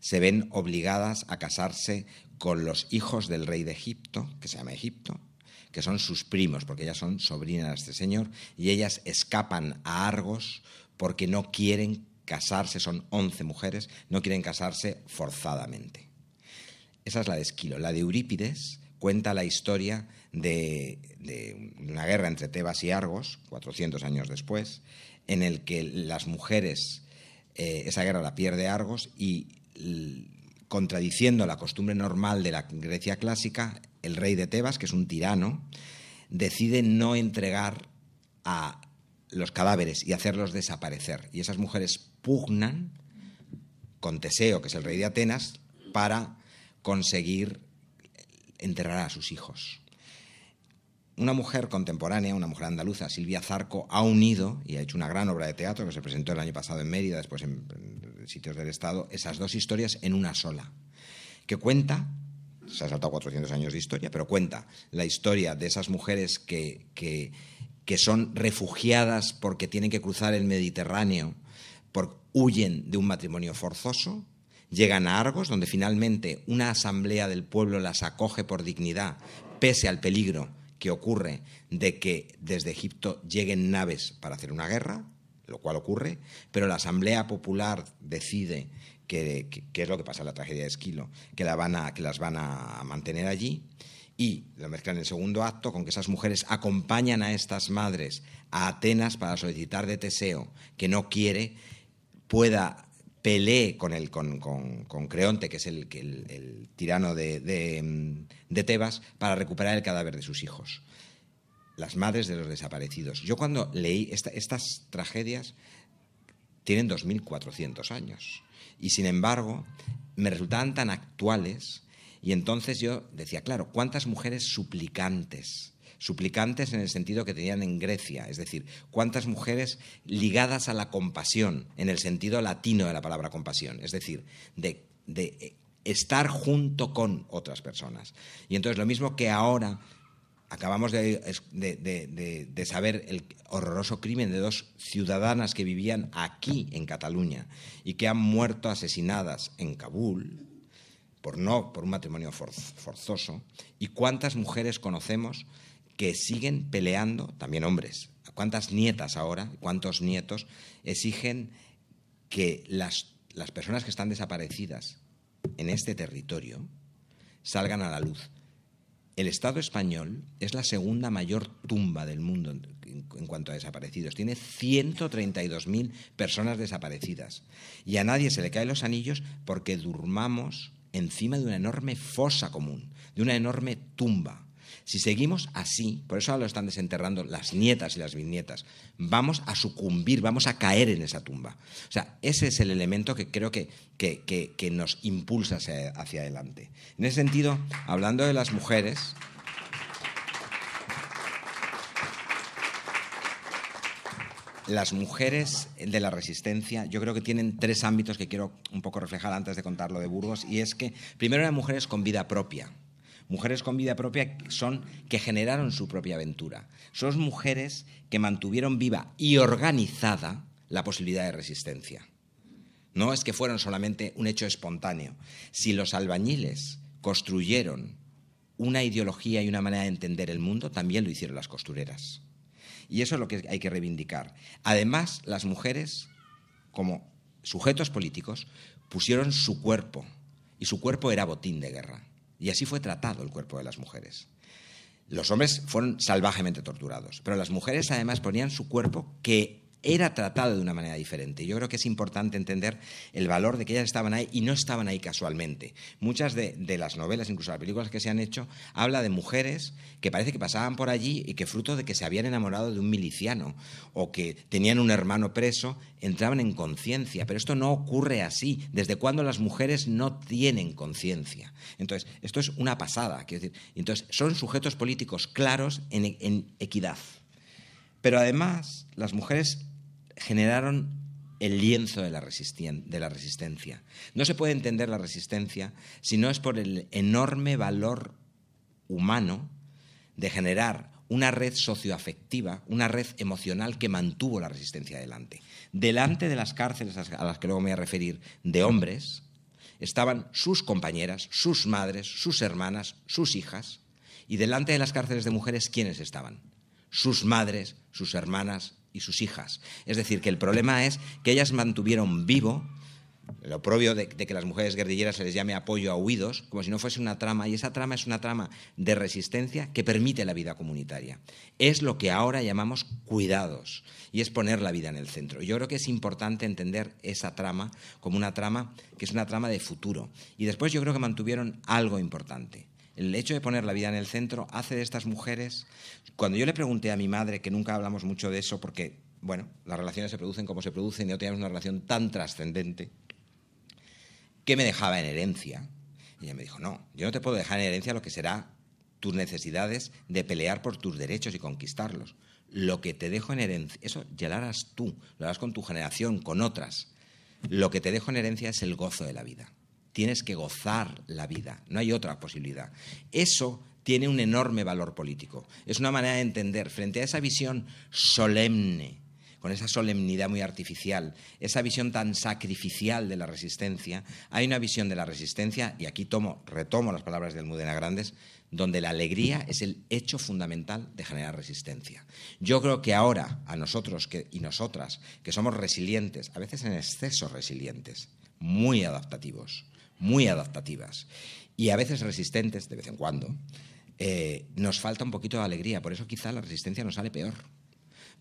se ven obligadas a casarse con los hijos del rey de Egipto, que se llama Egipto, que son sus primos, porque ellas son sobrinas de este señor, y ellas escapan a Argos porque no quieren casarse, son 11 mujeres, no quieren casarse forzadamente. Esa es la de Esquilo. La de Eurípides cuenta la historia de, una guerra entre Tebas y Argos, 400 años después, en el que las mujeres, eh, esa guerra la pierde Argos y contradiciendo la costumbre normal de la Grecia clásica, el rey de Tebas, que es un tirano, decide no entregar a los cadáveres y hacerlos desaparecer. Y esas mujeres pugnan con Teseo, que es el rey de Atenas, para conseguir enterrar a sus hijos. Una mujer contemporánea, una mujer andaluza, Silvia Zarco, ha unido y ha hecho una gran obra de teatro que se presentó el año pasado en Mérida, después en, sitios del Estado, esas dos historias en una sola, que cuenta se ha saltado 400 años de historia, pero cuenta la historia de esas mujeres que, que, son refugiadas porque tienen que cruzar el Mediterráneo porque huyen de un matrimonio forzoso, llegan a Argos, donde finalmente una asamblea del pueblo las acoge por dignidad, pese al peligro que ocurre de que desde Egipto lleguen naves para hacer una guerra, lo cual ocurre, pero la Asamblea Popular decide que, es lo que pasa en la tragedia de Esquilo, que, que las van a mantener allí y lo mezclan en el segundo acto con que esas mujeres acompañan a estas madres a Atenas para solicitar de Teseo, que no quiere pueda pelear con, el, con, Creonte, que es el, tirano mm, de, Tebas, para recuperar el cadáver de sus hijos. Las madres de los desaparecidos. Yo cuando leí estas tragedias, tienen 2.400 años. Y sin embargo, me resultaban tan actuales. Y entonces yo decía, claro, ¿cuántas mujeres suplicantes Suplicantes en el sentido que tenían en Grecia, es decir, cuántas mujeres ligadas a la compasión, en el sentido latino de la palabra compasión, es decir, de, eh, estar junto con otras personas. Y entonces lo mismo que ahora acabamos de, saber el horroroso crimen de dos ciudadanas que vivían aquí en Cataluña y que han muerto asesinadas en Kabul por no por un matrimonio forzoso y cuántas mujeres conocemos que siguen peleando, también hombres, cuántas nietas ahora, cuántos nietos exigen que las, las personas que están desaparecidas en este territorio salgan a la luz. El Estado español es la segunda mayor tumba del mundo en cuanto a desaparecidos. Tiene 132.000 personas desaparecidas. Y a nadie se le caen los anillos porque durmamos encima de una enorme fosa común, de una enorme tumba. Si seguimos así, por eso ahora lo están desenterrando las nietas y las bisnietas, vamos a sucumbir, vamos a caer en esa tumba. O sea, ese es el elemento que creo que, que, nos impulsa hacia, adelante. En ese sentido, hablando de las mujeres... las mujeres de la resistencia, yo creo que tienen tres ámbitos que quiero un poco reflejar antes de contar lo de Burgos, y es que primero eran mujeres con vida propia, Mujeres con vida propia son que generaron su propia aventura. Son mujeres que mantuvieron viva y organizada la posibilidad de resistencia. No es que fueron solamente un hecho espontáneo. Si los albañiles construyeron una ideología y una manera de entender el mundo, también lo hicieron las costureras. Y eso es lo que hay que reivindicar. Además, las mujeres, como sujetos políticos, pusieron su cuerpo, y su cuerpo era botín de guerra. Y así fue tratado el cuerpo de las mujeres. Los hombres fueron salvajemente torturados, pero las mujeres además ponían su cuerpo que era tratado de una manera diferente. Yo creo que es importante entender el valor de que ellas estaban ahí y no estaban ahí casualmente. Muchas de, las novelas, incluso las películas que se han hecho, habla de mujeres que parece que pasaban por allí y que fruto de que se habían enamorado de un miliciano o que tenían un hermano preso, entraban en conciencia. Pero esto no ocurre así. ¿Desde cuándo las mujeres no tienen conciencia? Entonces, esto es una pasada. Quiero entonces, son sujetos políticos claros en equidad. Pero además, las mujeres generaron el lienzo de la, resistencia. No se puede entender la resistencia si no es por el enorme valor humano de generar una red socioafectiva, una red emocional que mantuvo la resistencia adelante. Delante de las cárceles a las que luego me voy a referir de hombres, estaban sus compañeras, sus madres, sus hermanas, sus hijas, y delante de las cárceles de mujeres, ¿quiénes estaban? Sus madres, sus hermanas, y sus hijas. Es decir, que el problema es que ellas mantuvieron vivo lo propio de, de, que las mujeres guerrilleras se les llame apoyo a huidos, como si no fuese una trama, y esa trama es una trama de resistencia que permite la vida comunitaria. Es lo que ahora llamamos cuidados, y es poner la vida en el centro. Yo creo que es importante entender esa trama como una trama que es una trama de futuro. Y después yo creo que mantuvieron algo importante, el hecho de poner la vida en el centro hace de estas mujeres... Cuando yo le pregunté a mi madre, que nunca hablamos mucho de eso, porque, bueno, las relaciones se producen como se producen y no teníamos una relación tan trascendente, que me dejaba en herencia? Y ella me dijo, no, yo no te puedo dejar en herencia lo que será tus necesidades de pelear por tus derechos y conquistarlos. Lo que te dejo en herencia, eso ya lo harás tú, lo harás con tu generación, con otras. Lo que te dejo en herencia es el gozo de la vida. Tienes que gozar la vida, no hay otra posibilidad. Eso tiene un enorme valor político. Es una manera de entender, frente a esa visión solemne, con esa solemnidad muy artificial, esa visión tan sacrificial de la resistencia, hay una visión de la resistencia, y aquí tomo, retomo las palabras del Mudena Grandes, donde la alegría es el hecho fundamental de generar resistencia. Yo creo que ahora a nosotros y nosotras, que somos resilientes, a veces en exceso resilientes, muy adaptativos, muy adaptativas y a veces resistentes de vez en cuando, eh, nos falta un poquito de alegría. Por eso quizá la resistencia nos sale peor.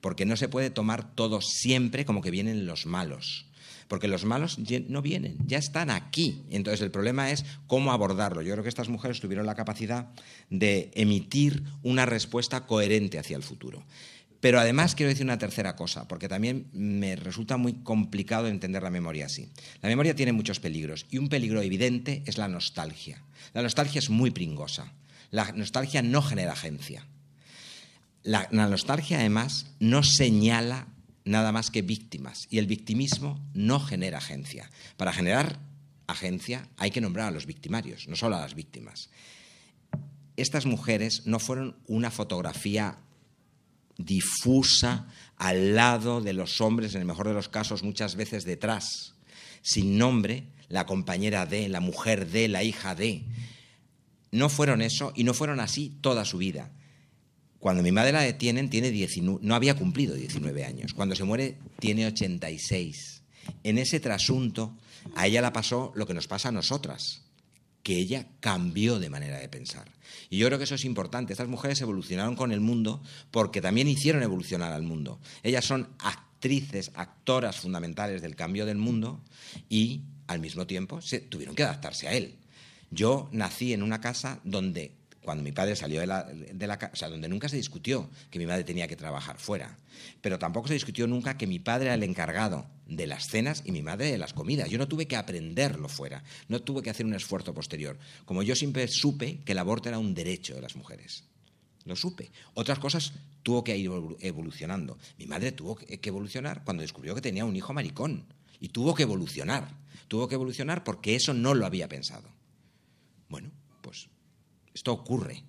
Porque no se puede tomar todo siempre como que vienen los malos. Porque los malos no vienen, ya están aquí. Entonces el problema es cómo abordarlo. Yo creo que estas mujeres tuvieron la capacidad de emitir una respuesta coherente hacia el futuro. Pero además quiero decir una tercera cosa, porque también me resulta muy complicado entender la memoria así. La memoria tiene muchos peligros y un peligro evidente es la nostalgia. La nostalgia es muy pringosa. La nostalgia no genera agencia. La, nostalgia además no señala nada más que víctimas y el victimismo no genera agencia. Para generar agencia hay que nombrar a los victimarios, no solo a las víctimas. Estas mujeres no fueron una fotografía difusa, al lado de los hombres, en el mejor de los casos muchas veces detrás, sin nombre, la compañera de, la mujer de, la hija de. No fueron eso y no fueron así toda su vida. Cuando mi madre la detienen, tiene no había cumplido 19 años. Cuando se muere, tiene 86. En ese trasunto, a ella la pasó lo que nos pasa a nosotras que ella cambió de manera de pensar. Y yo creo que eso es importante. Estas mujeres evolucionaron con el mundo porque también hicieron evolucionar al mundo. Ellas son actrices, actoras fundamentales del cambio del mundo y al mismo tiempo se tuvieron que adaptarse a él. Yo nací en una casa donde cuando mi padre salió de la, casa, O sea, donde nunca se discutió que mi madre tenía que trabajar fuera. Pero tampoco se discutió nunca que mi padre era el encargado de las cenas y mi madre de las comidas. Yo no tuve que aprenderlo fuera. No tuve que hacer un esfuerzo posterior. Como yo siempre supe que el aborto era un derecho de las mujeres. Lo supe. Otras cosas tuvo que ir evolucionando. Mi madre tuvo que evolucionar cuando descubrió que tenía un hijo maricón. Y tuvo que evolucionar. Tuvo que evolucionar porque eso no lo había pensado. Bueno, pues esto ocurre.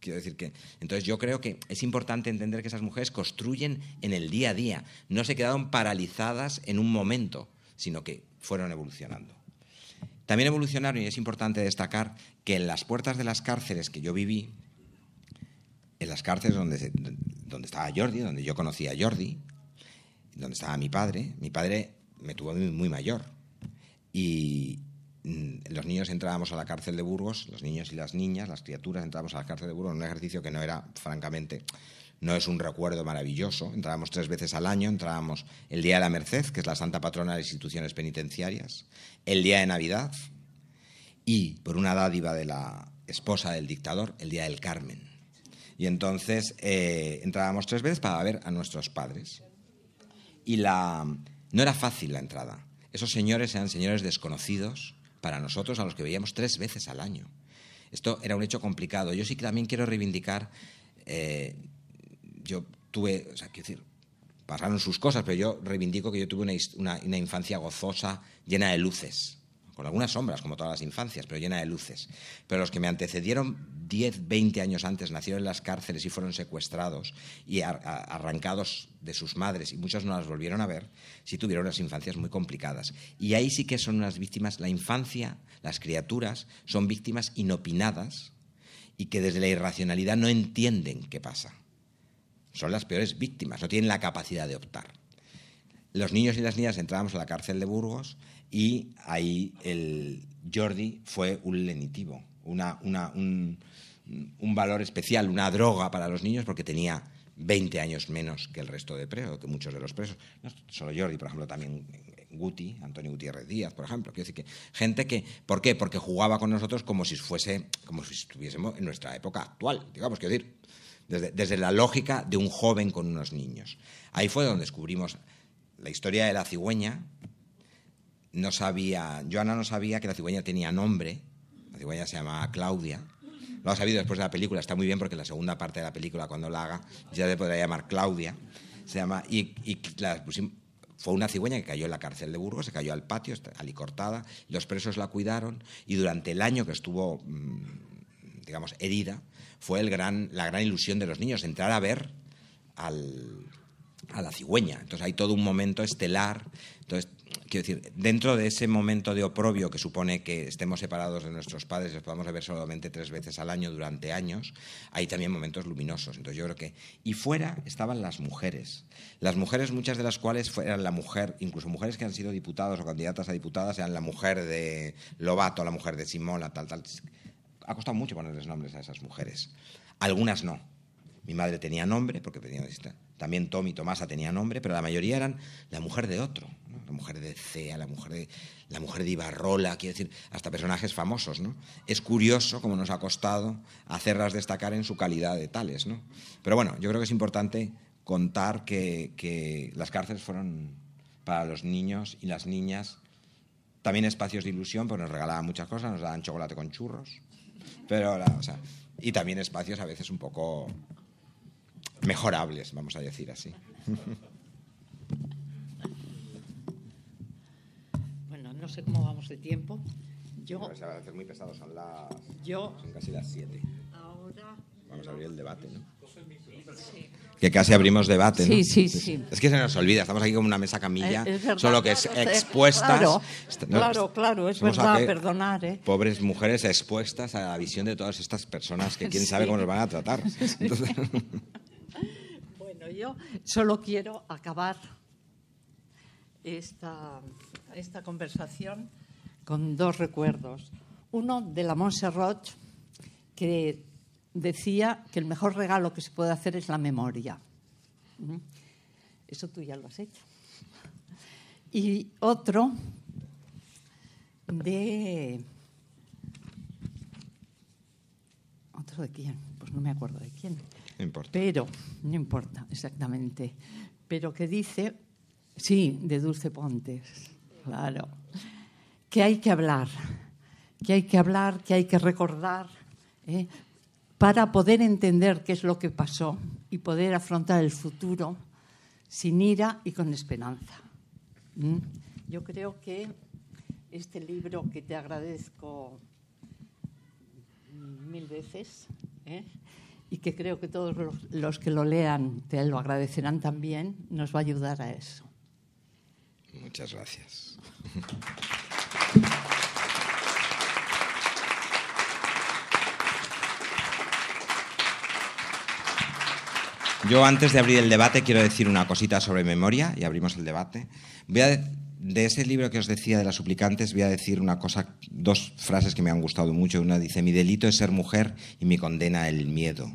Quiero decir que. Entonces, yo creo que es importante entender que esas mujeres construyen en el día a día. No se quedaron paralizadas en un momento, sino que fueron evolucionando. También evolucionaron, y es importante destacar, que en las puertas de las cárceles que yo viví, en las cárceles donde, donde estaba Jordi, donde yo conocía a Jordi, donde estaba mi padre, mi padre me tuvo muy mayor. Y, Mm, los niños entrábamos a la cárcel de Burgos, los niños y las niñas, las criaturas entrábamos a la cárcel de Burgos en un ejercicio que no era, francamente, no es un recuerdo maravilloso. Entrábamos tres veces al año, entrábamos el Día de la Merced, que es la santa patrona de instituciones penitenciarias, el Día de Navidad y, por una dádiva de la esposa del dictador, el Día del Carmen. Y entonces eh, entrábamos tres veces para ver a nuestros padres. Y la, no era fácil la entrada. Esos señores eran señores desconocidos, para nosotros a los que veíamos tres veces al año. Esto era un hecho complicado. Yo sí que también quiero reivindicar, eh, yo tuve, o sea, quiero decir, pasaron sus cosas, pero yo reivindico que yo tuve una infancia gozosa, llena de luces con algunas sombras, como todas las infancias, pero llena de luces. Pero los que me antecedieron 10, 20 años antes nacieron en las cárceles y fueron secuestrados y arrancados de sus madres y muchas no las volvieron a ver, sí tuvieron unas infancias muy complicadas. Y ahí sí que son unas víctimas, la infancia, las criaturas, son víctimas inopinadas y que desde la irracionalidad no entienden qué pasa. Son las peores víctimas, no tienen la capacidad de optar los niños y las niñas entrábamos a la cárcel de Burgos y ahí el Jordi fue un lenitivo, una, un, valor especial, una droga para los niños porque tenía 20 años menos que el resto de presos, que muchos de los presos. No solo Jordi, por ejemplo, también Guti, Antonio Gutiérrez Díaz, por ejemplo. Quiero decir que gente que. ¿Por qué? Porque jugaba con nosotros como si fuese, como si estuviésemos en nuestra época actual, digamos, quiero decir. Desde, desde la lógica de un joven con unos niños. Ahí fue donde descubrimos la historia de la cigüeña, no sabía, Joana no sabía que la cigüeña tenía nombre, la cigüeña se llamaba Claudia, lo ha sabido después de la película, está muy bien porque la segunda parte de la película, cuando la haga, ya se podrá llamar Claudia, se llama, y, fue una cigüeña que cayó en la cárcel de Burgos, se cayó al patio, alicortada, los presos la cuidaron y durante el año que estuvo, mm, digamos, herida, fue la gran ilusión de los niños, entrar a ver al, a la cigüeña. Entonces hay todo un momento estelar. Entonces, quiero decir, dentro de ese momento de oprobio que supone que estemos separados de nuestros padres, los podamos ver solamente tres veces al año durante años, hay también momentos luminosos. Entonces yo creo que... Y fuera estaban las mujeres. Las mujeres, muchas de las cuales eran la mujer, incluso mujeres que han sido diputados o candidatas a diputadas, eran la mujer de Lobato, la mujer de Simona, tal, tal. Ha costado mucho ponerles nombres a esas mujeres. Algunas no. Mi madre tenía nombre porque tenía... También Tom y Tomasa tenía nombre, pero la mayoría eran la mujer de otro, la mujer de Cea, la mujer de, la mujer de Ibarrola, quiero decir, hasta personajes famosos. ¿no? Es curioso como nos ha costado hacerlas destacar en su calidad de tales. ¿no? Pero bueno, yo creo que es importante contar que, las cárceles fueron para los niños y las niñas también espacios de ilusión, porque nos regalaban muchas cosas, nos daban chocolate con churros, pero, y también espacios a veces un poco mejorables, vamos a decir así. Bueno, no sé cómo vamos de tiempo. Yo, se a hacer muy pesados, son Yo, son casi las 7. Vamos a abrir el debate, ¿no? Que casi abrimos debate, ¿no? Sí, sí, sí. Es que se nos olvida, estamos aquí como una mesa camilla, eh, solo que es eh, expuestas. Claro, pues, claro, es verdad, a perdonar, ¿eh? Pobres mujeres expuestas a la visión de todas estas personas que quién sabe cómo nos van a tratar. Entonces, yo solo quiero acabar esta, esta conversación con dos recuerdos. Uno de la Montserrat, que decía que el mejor regalo que se puede hacer es la memoria. Eso tú ya lo has hecho. Y otro de... ¿Otro de quién? Pues no me acuerdo de quién. Pero, no importa exactamente. Pero que dice, sí, de Dulce Pontes, claro, que hay que hablar, que hay que hablar, que hay que recordar, ¿eh? para poder entender qué es lo que pasó y poder afrontar el futuro sin ira y con esperanza. Yo creo que este libro que te agradezco mil veces, ¿eh? y que creo que todos los, que lo lean te lo agradecerán también, nos va a ayudar a eso. Muchas gracias. Yo antes de abrir el debate quiero decir una cosita sobre memoria y abrimos el debate. de, ese libro que os decía de las suplicantes voy a decir una cosa, dos frases que me han gustado mucho. Una dice, mi delito es ser mujer y mi condena el miedo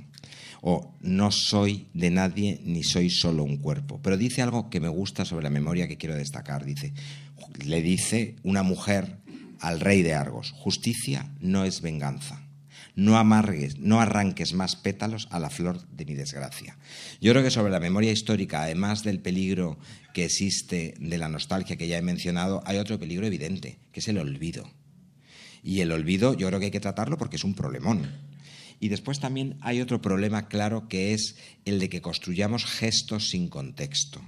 o no soy de nadie ni soy solo un cuerpo. Pero dice algo que me gusta sobre la memoria que quiero destacar. Dice, le dice una mujer al rey de Argos, justicia no es venganza. No amargues, no arranques más pétalos a la flor de mi desgracia. Yo creo que sobre la memoria histórica, además del peligro que existe de la nostalgia que ya he mencionado, hay otro peligro evidente, que es el olvido. Y el olvido yo creo que hay que tratarlo porque es un problemón y después también hay otro problema claro que es el de que construyamos gestos sin contexto.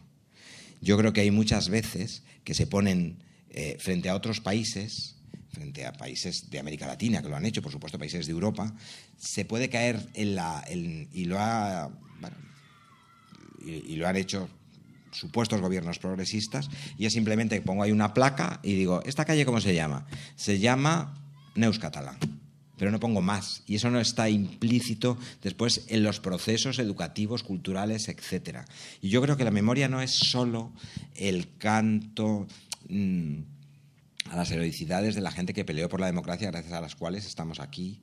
Yo creo que hay muchas veces que se ponen eh, frente a otros países, frente a países de América Latina que lo han hecho, por supuesto países de Europa, se puede caer en la... y, lo y, y lo han hecho supuestos gobiernos progresistas y es simplemente que pongo ahí una placa y digo, ¿esta calle cómo se llama? Se llama Neus Catalán pero no pongo más. Y eso no está implícito después en los procesos educativos, culturales, etc. Y yo creo que la memoria no es solo el canto... Mm, a las heroicidades de la gente que peleó por la democracia, gracias a las cuales estamos aquí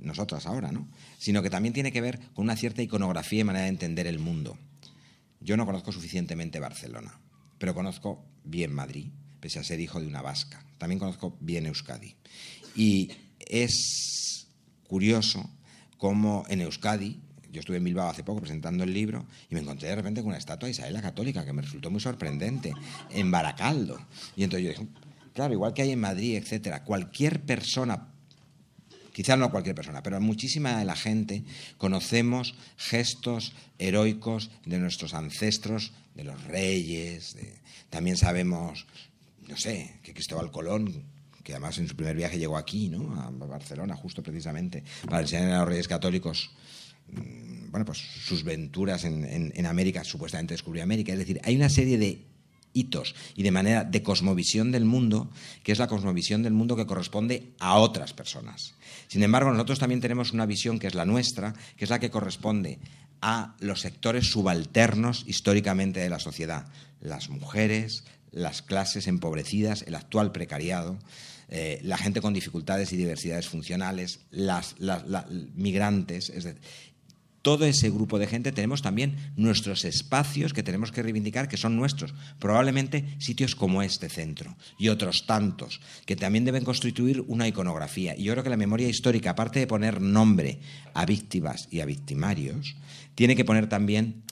nosotras ahora, ¿no? Sino que también tiene que ver con una cierta iconografía y manera de entender el mundo. Yo no conozco suficientemente Barcelona, pero conozco bien Madrid, pese a ser hijo de una vasca. También conozco bien Euskadi. Y es curioso cómo en Euskadi, yo estuve en Bilbao hace poco presentando el libro y me encontré de repente con una estatua de Isabel la Católica que me resultó muy sorprendente, en Baracaldo. Y entonces yo dije, claro, igual que hay en Madrid, etcétera, cualquier persona quizás no cualquier persona, pero muchísima de la gente conocemos gestos heroicos de nuestros ancestros, de los reyes, también sabemos, no sé, que Cristóbal Colón que además en su primer viaje llegó aquí, ¿no? a Barcelona, justo precisamente, para enseñar a los Reyes Católicos mm, bueno, pues sus venturas en, en América, supuestamente descubrió América. Es decir, hay una serie de hitos y de manera de cosmovisión del mundo, que es la cosmovisión del mundo que corresponde a otras personas. Sin embargo, nosotros también tenemos una visión que es la nuestra, que es la que corresponde a los sectores subalternos históricamente de la sociedad, las mujeres, las clases empobrecidas, el actual precariado. Eh, la gente con dificultades y diversidades funcionales, las, migrantes, es todo ese grupo de gente, tenemos también nuestros espacios que tenemos que reivindicar, que son nuestros. Probablemente sitios como este centro y otros tantos, que también deben constituir una iconografía. Y yo creo que la memoria histórica, aparte de poner nombre a víctimas y a victimarios, tiene que poner también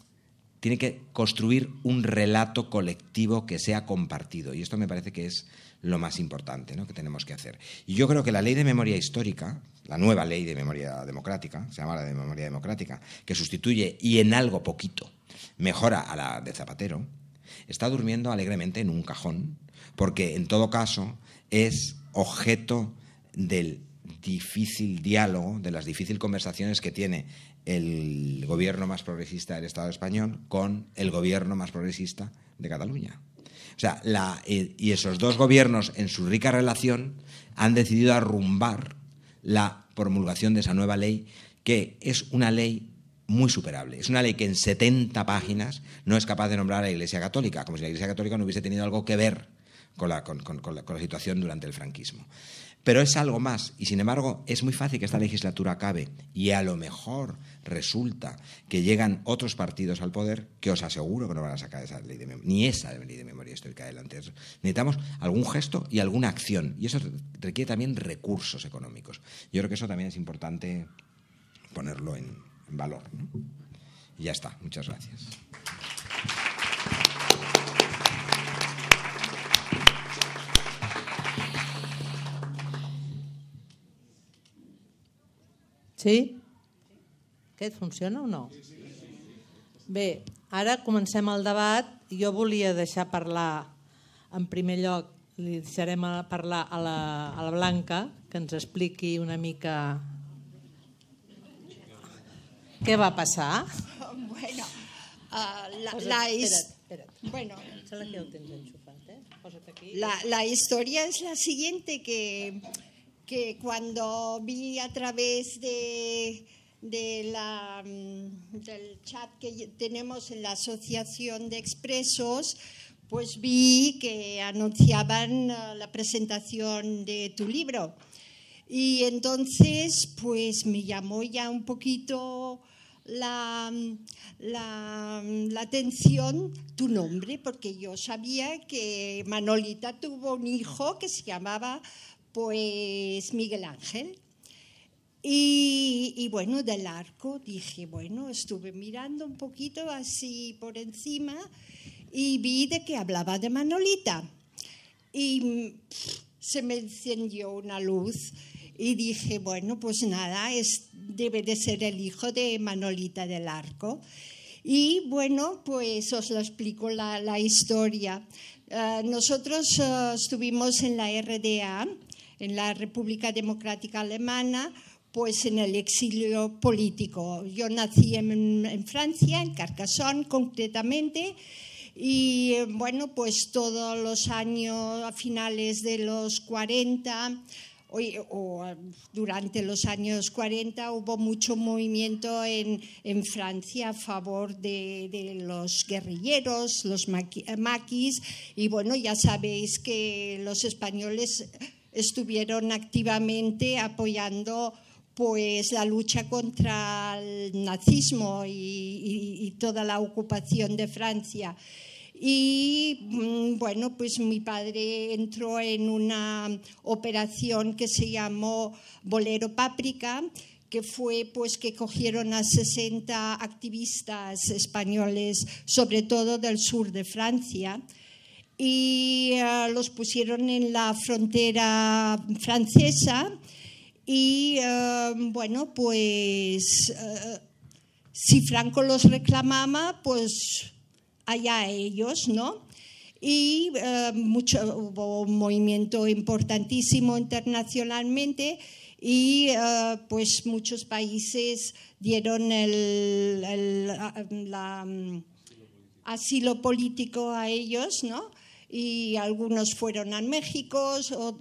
tiene que construir un relato colectivo que sea compartido. Y esto me parece que es lo más importante que tenemos que hacer. Y yo creo que la ley de memoria histórica, la nueva ley de memoria democrática, se llama la de memoria democrática, que sustituye y en algo poquito mejora a la de Zapatero, está durmiendo alegremente en un cajón, porque en todo caso es objeto del difícil diálogo, de las difíciles conversaciones que tiene el gobierno más progresista del Estado español con el gobierno más progresista de Cataluña. O sea, la, eh, y esos dos gobiernos, en su rica relación, han decidido arrumbar la promulgación de esa nueva ley, que es una ley muy superable. Es una ley que en 70 páginas no es capaz de nombrar a la Iglesia Católica, como si la Iglesia Católica no hubiese tenido algo que ver con la, con, con la situación durante el franquismo. Pero es algo más y sin embargo es muy fácil que esta legislatura acabe y a lo mejor resulta que llegan otros partidos al poder que os aseguro que no van a sacar esa ley de ni esa ley de memoria histórica adelante. Necesitamos algún gesto y alguna acción y eso requiere también recursos económicos. Yo creo que eso también es importante ponerlo en, valor. Y ya está, muchas gracias. Sí? Aquest funciona o no? Bé, ara comencem el debat. Jo volia deixar parlar, en primer lloc, li deixarem a parlar a la, a la Blanca, que ens expliqui una mica què va passar. Bueno, uh, la, la is... espera't, espera't. Bueno, que ho tens eh? Posa't aquí. La, la història és la siguiente, que... que cuando vi a través de, mm, del chat que tenemos en la Asociación de Expresos, pues vi que anunciaban ah, la presentación de tu libro. Y entonces, pues me llamó ya un poquito mm, mm, la, atención tu nombre, porque yo sabía que Manolita tuvo un hijo que se llamaba pues Miguel Ángel. Y, bueno, del arco dije, bueno, estuve mirando un poquito así por encima y vi de que hablaba de Manolita. Y mm, se me encendió una luz y dije, bueno, pues nada, es, debe de ser el hijo de Manolita del arco. Y bueno, pues os lo explico la, historia. Eh, nosotros eh, estuvimos en la RDA en la República Democrática Alemana, pues en el exilio político. Yo nací en, Francia, en Carcassonne concretamente, y eh, bueno, pues todos los años, a finales de los 40, o durante los años 40 hubo mucho movimiento en, Francia a favor de, de, los guerrilleros, los maquis, y bueno, ya sabéis que los españoles estuvieron activamente apoyando pues la lucha contra el nazismo y, toda la ocupación de Francia. Y mm, bueno, pues mi padre entró en una operación que se llamó Bolero Páprica, que fue pues que cogieron a 60 activistas españoles, sobre todo del sur de Francia, y ah, los pusieron en la frontera francesa y ah, bueno, pues ah, si Franco los reclamaba, pues allá ellos, ¿no? Y hubo un movimiento importantísimo internacionalmente y pues muchos países dieron el, mm, asilo político a ellos, ¿no? y algunos fueron a México,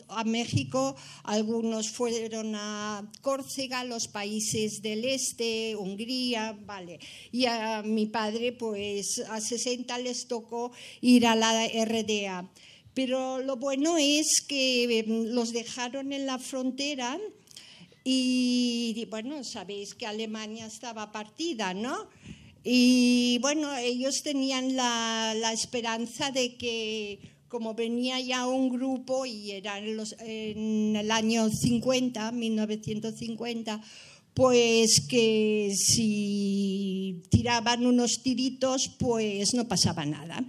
a México, algunos fueron a Córcega, los países del este, Hungría, vale. Y a mi padre, pues a 60 les tocó ir a la RDA. Pero lo bueno es que em, los dejaron en la frontera y bueno, sabéis que Alemania estaba partida, ¿no? Y bueno, ellos tenían la, esperanza de que, como venía ya un grupo, y eran en el año 50, 1950, pues que si tiraban unos tiritos, pues no pasaba nada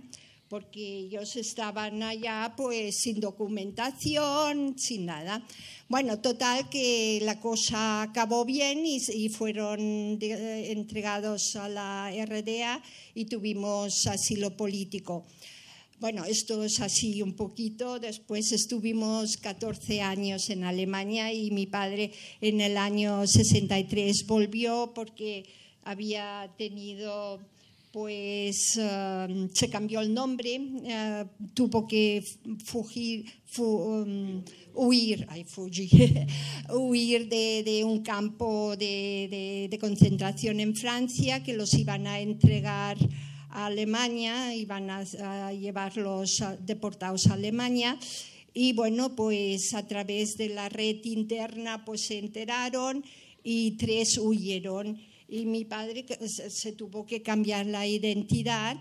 porque ellos estaban allá pues sin documentación, sin nada. Bueno, total que la cosa acabó bien y, fueron entregados a la RDA y tuvimos asilo político. Bueno, esto es así un poquito. Después estuvimos 14 años en Alemania y mi padre en el año 63 volvió porque había tenido pues um, se cambió el nombre, uh, tuvo que fugir, um, huir, huir de, un campo de, concentración en Francia que los iban a entregar a Alemania, iban a, llevarlos deportados a Alemania. Y bueno, pues a través de la red interna pues se enteraron y tres huyeron y mi padre se tuvo que cambiar la identidad.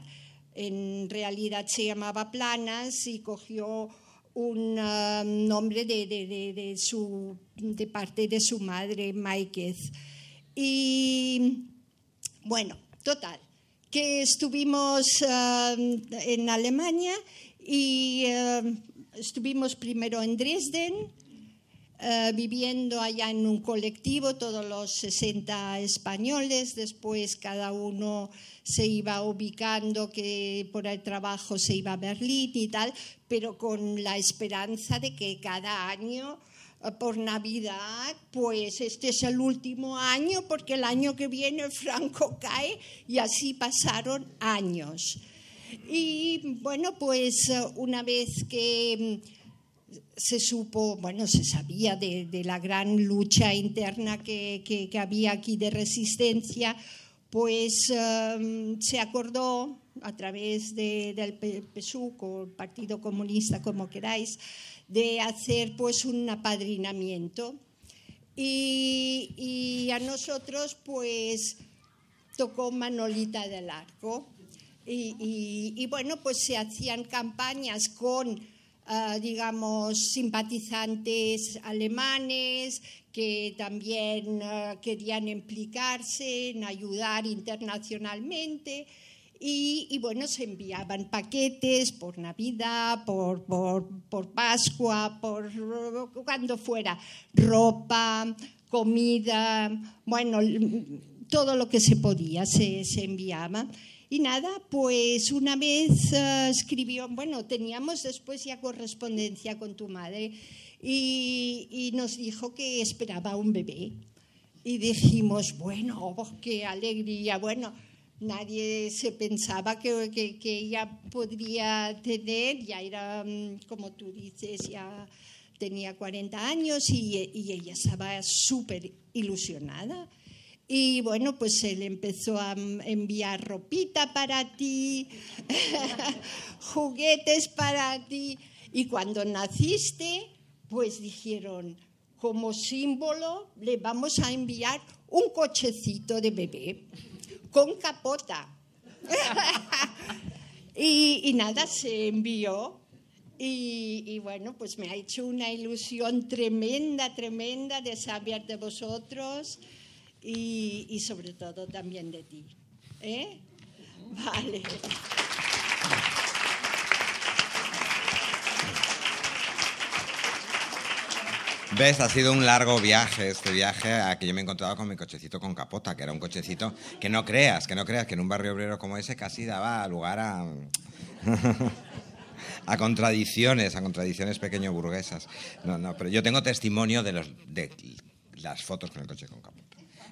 En realidad se llamaba Planas y cogió un um, nombre de, su, parte de su madre, Maikez. Y bueno, total, que estuvimos um, en Alemania y um, estuvimos primero en Dresden, eh, viviendo allá en un colectivo, todos los 60 españoles, después cada uno se iba ubicando, que por el trabajo se iba a Berlín y tal, pero con la esperanza de que cada año eh, por Navidad, pues este es el último año porque el año que viene Franco cae y así pasaron años. Y bueno, pues eh, una vez que mm, se supo, bueno, se sabía de, la gran lucha interna que, que, había aquí de resistencia, pues um, se acordó a través del PSUC o el Partido Comunista, como queráis, de hacer pues un apadrinamiento. Y, a nosotros pues tocó Manolita del Arco. y bueno, pues se hacían campañas con digamos, simpatizantes alemanes que también eh, querían implicarse en ayudar internacionalmente. Y, bueno, se enviaban paquetes por Navidad, por, Pascua, por cuando fuera, ropa, comida, bueno, todo lo que se podía se, se enviaba. Y nada, pues una vez eh, escribió, bueno, teníamos después ya correspondencia con tu madre y, nos dijo que esperaba un bebé. Y dijimos, bueno, oh, qué alegría, bueno, nadie se pensaba que, ella podría tener, ya era, mm, como tú dices, ya tenía 40 años y, y ella estaba súper ilusionada. Y bueno, pues él empezó a enviar ropita para ti, juguetes para ti. Y cuando naciste, pues dijeron, como símbolo le vamos a enviar un cochecito de bebé con capota. y, nada, se envió. Y, y, bueno, pues me ha hecho una ilusión tremenda, tremenda de saber de vosotros y, sobre todo también de ti. ¿Eh? Vale. ¿Ves? Ha sido un largo viaje, este viaje a que yo me encontraba con mi cochecito con capota, que era un cochecito que no creas, que no creas, que en un barrio obrero como ese casi daba lugar a... a contradicciones, a contradicciones pequeño burguesas. No, no, pero yo tengo testimonio de, los, de las fotos con el coche con capota.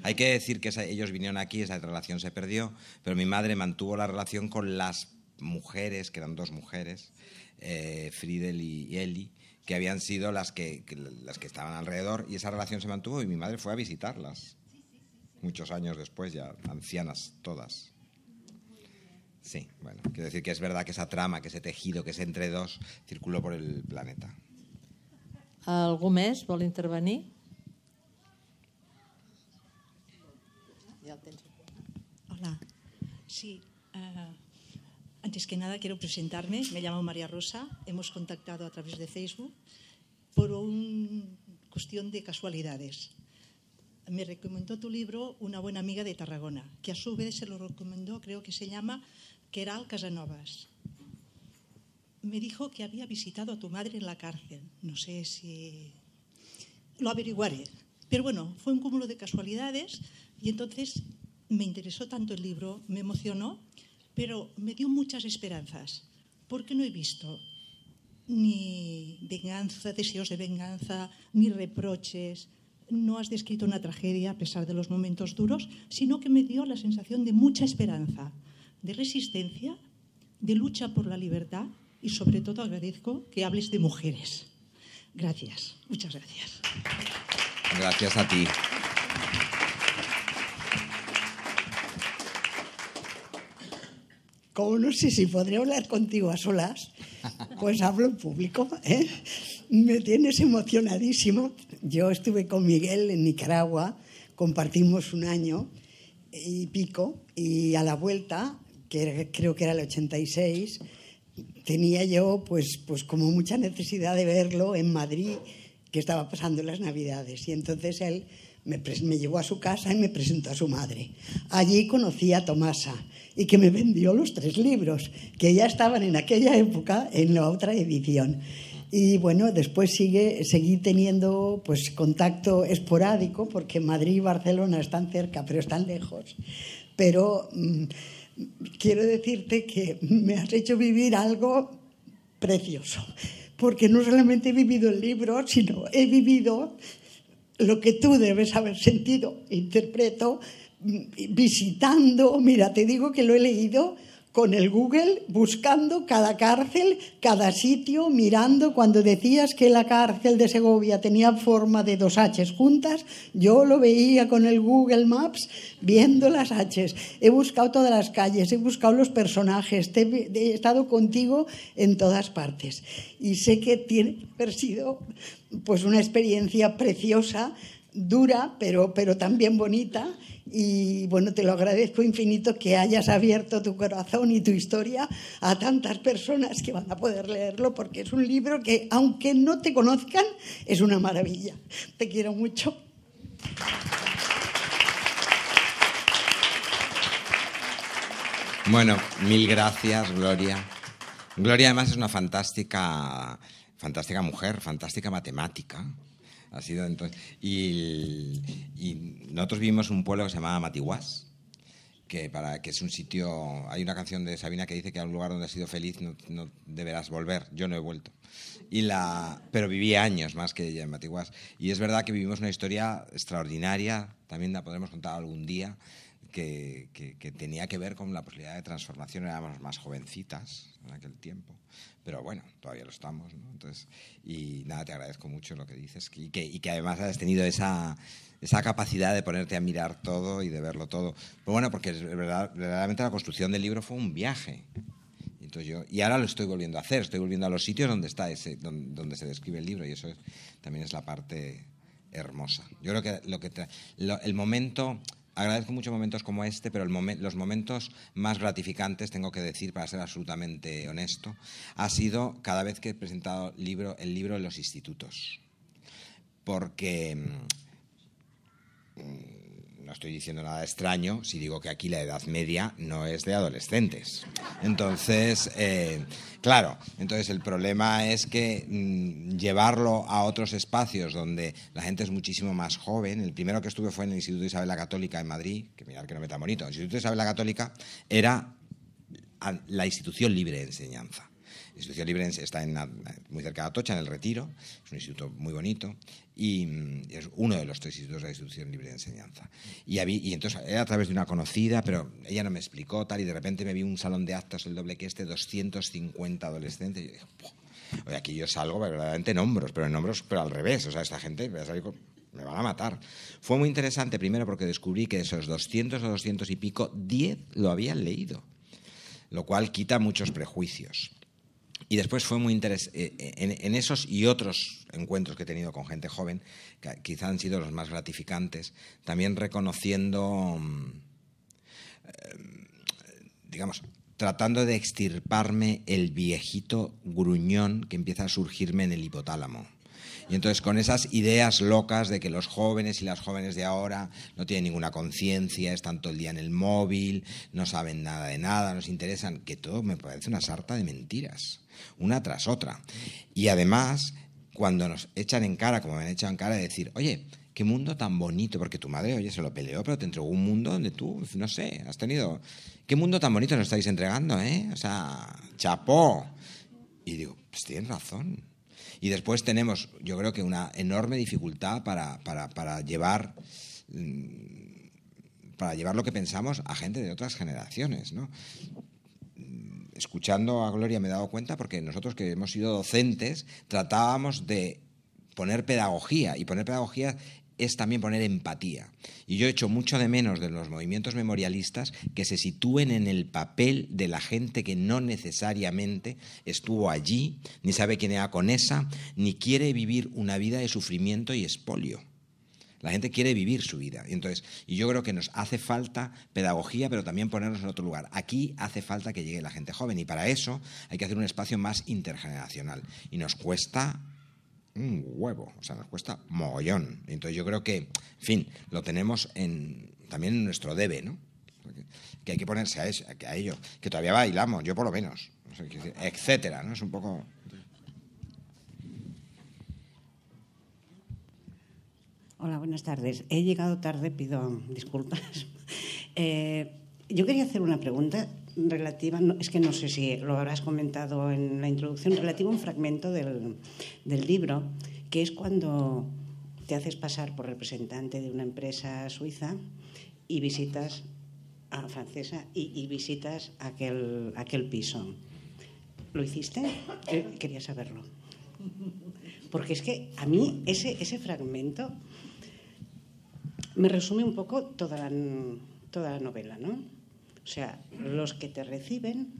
Hay que decir que ellos vinieron aquí, esa relación se perdió, pero mi madre mantuvo la relación con las mujeres, que eran dos mujeres, eh, Friedel y Eli, que habían sido las que, las que estaban alrededor y esa relación se mantuvo y mi madre fue a visitarlas muchos años después, ya ancianas todas. Sí, bueno, quiero decir que es verdad que esa trama, que ese tejido, que ese entre dos, circuló por el planeta. mes ¿Vuelve a intervenir? Hola. Sí. Ah, antes que nada quiero presentarme. Me llamo María Rosa. Hemos contactado a través de Facebook por una cuestión de casualidades. Me recomendó tu libro una buena amiga de Tarragona, que a su vez se lo recomendó, creo que se llama Queral Casanovas. Me dijo que había visitado a tu madre en la cárcel. No sé si lo averiguaré. Pero bueno, fue un cúmulo de casualidades y entonces me interesó tanto el libro, me emocionó, pero me dio muchas esperanzas, porque no he visto ni venganza, deseos de venganza, ni reproches. No has descrito una tragedia a pesar de los momentos duros, sino que me dio la sensación de mucha esperanza, de resistencia, de lucha por la libertad y sobre todo agradezco que hables de mujeres. Gracias, muchas gracias. Gracias a ti. como no sé si podré hablar contigo a solas, pues hablo en público. ¿eh? Me tienes emocionadísimo. Yo estuve con Miguel en Nicaragua, compartimos un año y pico, y a la vuelta, que creo que era el 86, tenía yo pues, pues como mucha necesidad de verlo en Madrid, que estaba pasando las Navidades. Y entonces él me, llevó a su casa y me presentó a su madre. Allí conocí a Tomasa y que me vendió los tres libros, que ya estaban en aquella época en la otra edición. Y bueno, después sigue, seguí teniendo pues, contacto esporádico, porque Madrid y Barcelona están cerca, pero están lejos. Pero mm, quiero decirte que me has hecho vivir algo precioso, porque no solamente he vivido el libro, sino he vivido lo que tú debes haber sentido, interpreto, visitando, mira, te digo que lo he leído con el Google, buscando cada cárcel, cada sitio, mirando. Cuando decías que la cárcel de Segovia tenía forma de dos Hs juntas, yo lo veía con el Google Maps viendo las Hs. He buscado todas las calles, he buscado los personajes, he estado contigo en todas partes. Y sé que tiene que haber sido pues una experiencia preciosa, dura, pero, pero también bonita. Y bueno, te lo agradezco infinito que hayas abierto tu corazón y tu historia a tantas personas que van a poder leerlo, porque es un libro que, aunque no te conozcan, es una maravilla. Te quiero mucho. Bueno, mil gracias, Gloria. Gloria además es una fantástica fantástica mujer, fantástica matemática. Ha sido entonces. Y, nosotros vivimos en un pueblo que se llamaba Matiguas, que, para, que es un sitio. Hay una canción de Sabina que dice que a un lugar donde has sido feliz no, deberás volver. Yo no he vuelto. Y la, pero viví años más que ella en Matiguas. Y es verdad que vivimos una historia extraordinaria, también la podremos contar algún día que, tenía que ver con la posibilidad de transformación. Éramos más jovencitas en aquel tiempo, pero bueno, todavía lo estamos. Entonces, y nada, te agradezco mucho lo que dices y que, además has tenido esa, capacidad de ponerte a mirar todo y de verlo todo. Pero bueno, porque verdaderamente la construcción del libro fue un viaje. Entonces y ahora lo estoy volviendo a hacer, estoy volviendo a los sitios donde, está ese, donde, se describe el libro y eso también es la parte hermosa. Yo creo que, lo que el momento Agradezco muchos momentos como este, pero los momentos más gratificantes, tengo que decir, para ser absolutamente honesto, ha sido cada vez que he presentado el libro en los institutos. Porque mm, no estoy diciendo nada extraño si digo que aquí la edad media no es de adolescentes. Entonces, eh, claro, entonces el problema es que mm, llevarlo a otros espacios donde la gente es muchísimo más joven. El primero que estuve fue en el Instituto Isabel la Católica en Madrid, que mirar que no me está bonito. El Instituto Isabel la Católica era la institución libre de enseñanza institución libre está en, muy cerca de Atocha, en el Retiro, es un instituto muy bonito y mm, es uno de los tres institutos de la institución libre de enseñanza. Y, y entonces era a través de una conocida, pero ella no me explicó tal y de repente me vi un salón de actos el doble que este, 250 adolescentes. Y yo dije, Oye, aquí yo salgo verdaderamente en hombros, pero en hombros, pero al revés. O sea, esta gente va a salir con, me van a matar. Fue muy interesante, primero, porque descubrí que de esos 200 o 200 y pico, 10 lo habían leído, lo cual quita muchos prejuicios. Y después fue muy interesante, eh, eh, en, esos y otros encuentros que he tenido con gente joven, que quizá han sido los más gratificantes, también reconociendo, mm, eh, digamos, tratando de extirparme el viejito gruñón que empieza a surgirme en el hipotálamo. Y entonces con esas ideas locas de que los jóvenes y las jóvenes de ahora no tienen ninguna conciencia, están todo el día en el móvil, no saben nada de nada, no se interesan, que todo me parece una sarta de mentiras una tras otra. Y además, cuando nos echan en cara, como me han echado en cara, de decir, oye, qué mundo tan bonito, porque tu madre, oye, se lo peleó, pero te entregó un mundo donde tú, no sé, has tenido, qué mundo tan bonito nos estáis entregando, ¿eh? O sea, chapó. Y digo, pues tienes razón. Y después tenemos, yo creo que una enorme dificultad para, para llevar mm, para llevar lo que pensamos a gente de otras generaciones, ¿no? escuchando a Gloria me he dado cuenta porque nosotros que hemos sido docentes tratábamos de poner pedagogía y poner pedagogía es también poner empatía. Y yo he hecho mucho de menos de los movimientos memorialistas que se sitúen en el papel de la gente que no necesariamente estuvo allí, ni sabe quién era con esa, ni quiere vivir una vida de sufrimiento y espolio. La gente quiere vivir su vida. Y, entonces, y yo creo que nos hace falta pedagogía, pero también ponernos en otro lugar. Aquí hace falta que llegue la gente joven y para eso hay que hacer un espacio más intergeneracional. Y nos cuesta un huevo, o sea, nos cuesta mogollón. Entonces yo creo que, en fin, lo tenemos en, también en nuestro debe, ¿no? Que hay que ponerse a, a ello, que todavía bailamos, yo por lo menos, etcétera, ¿no? Es un poco... Hola, buenas tardes. He llegado tarde, pido disculpas. Eh, yo quería hacer una pregunta relativa, es que no sé si lo habrás comentado en la introducción, relativa a un fragmento del, libro, que es cuando te haces pasar por representante de una empresa suiza y visitas a francesa y, y visitas aquel, aquel piso. ¿Lo hiciste? Eh, quería saberlo. Porque es que a mí ese, ese fragmento me resume un poco toda la, toda la novela, ¿no? O sea, los que te reciben,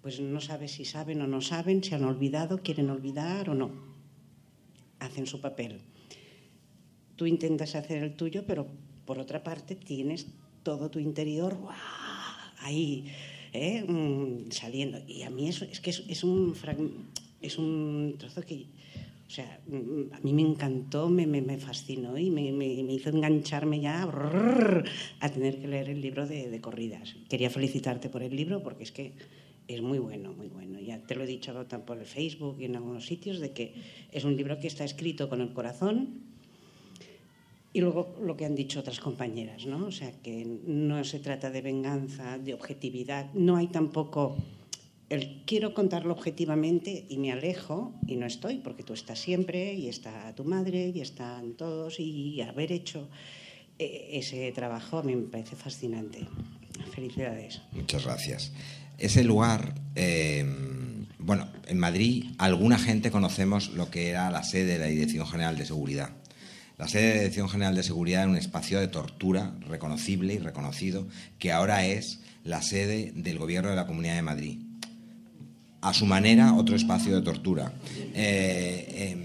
pues no sabes si saben o no saben, si han olvidado, quieren olvidar o no. Hacen su papel. Tú intentas hacer el tuyo, pero por otra parte tienes todo tu interior ahí ¿eh? mm, saliendo. Y a mí eso, es que es, es, un, es un trozo que o sea, mm, mm, a mí me encantó, me, fascinó y me, hizo engancharme ya a tener que leer el libro de, corridas. Quería felicitarte por el libro porque es que es muy bueno, muy bueno. Ya te lo he dicho por el Facebook y en algunos sitios de que es un libro que está escrito con el corazón y luego lo que han dicho otras compañeras, ¿no? O sea, que no se trata de venganza, de objetividad, no hay tampoco quiero contarlo objetivamente y me alejo y no estoy, porque tú estás siempre y está tu madre y están todos y haber hecho eh, ese trabajo me parece fascinante. Felicidades. Muchas gracias. Ese lugar, em, bueno, en Madrid alguna gente conocemos lo que era la sede de la Dirección General de Seguridad. La sede de la Dirección General de Seguridad era un espacio de tortura reconocible y reconocido que ahora es la sede del Gobierno de la Comunidad de Madrid a su manera, otro espacio de tortura. Eh,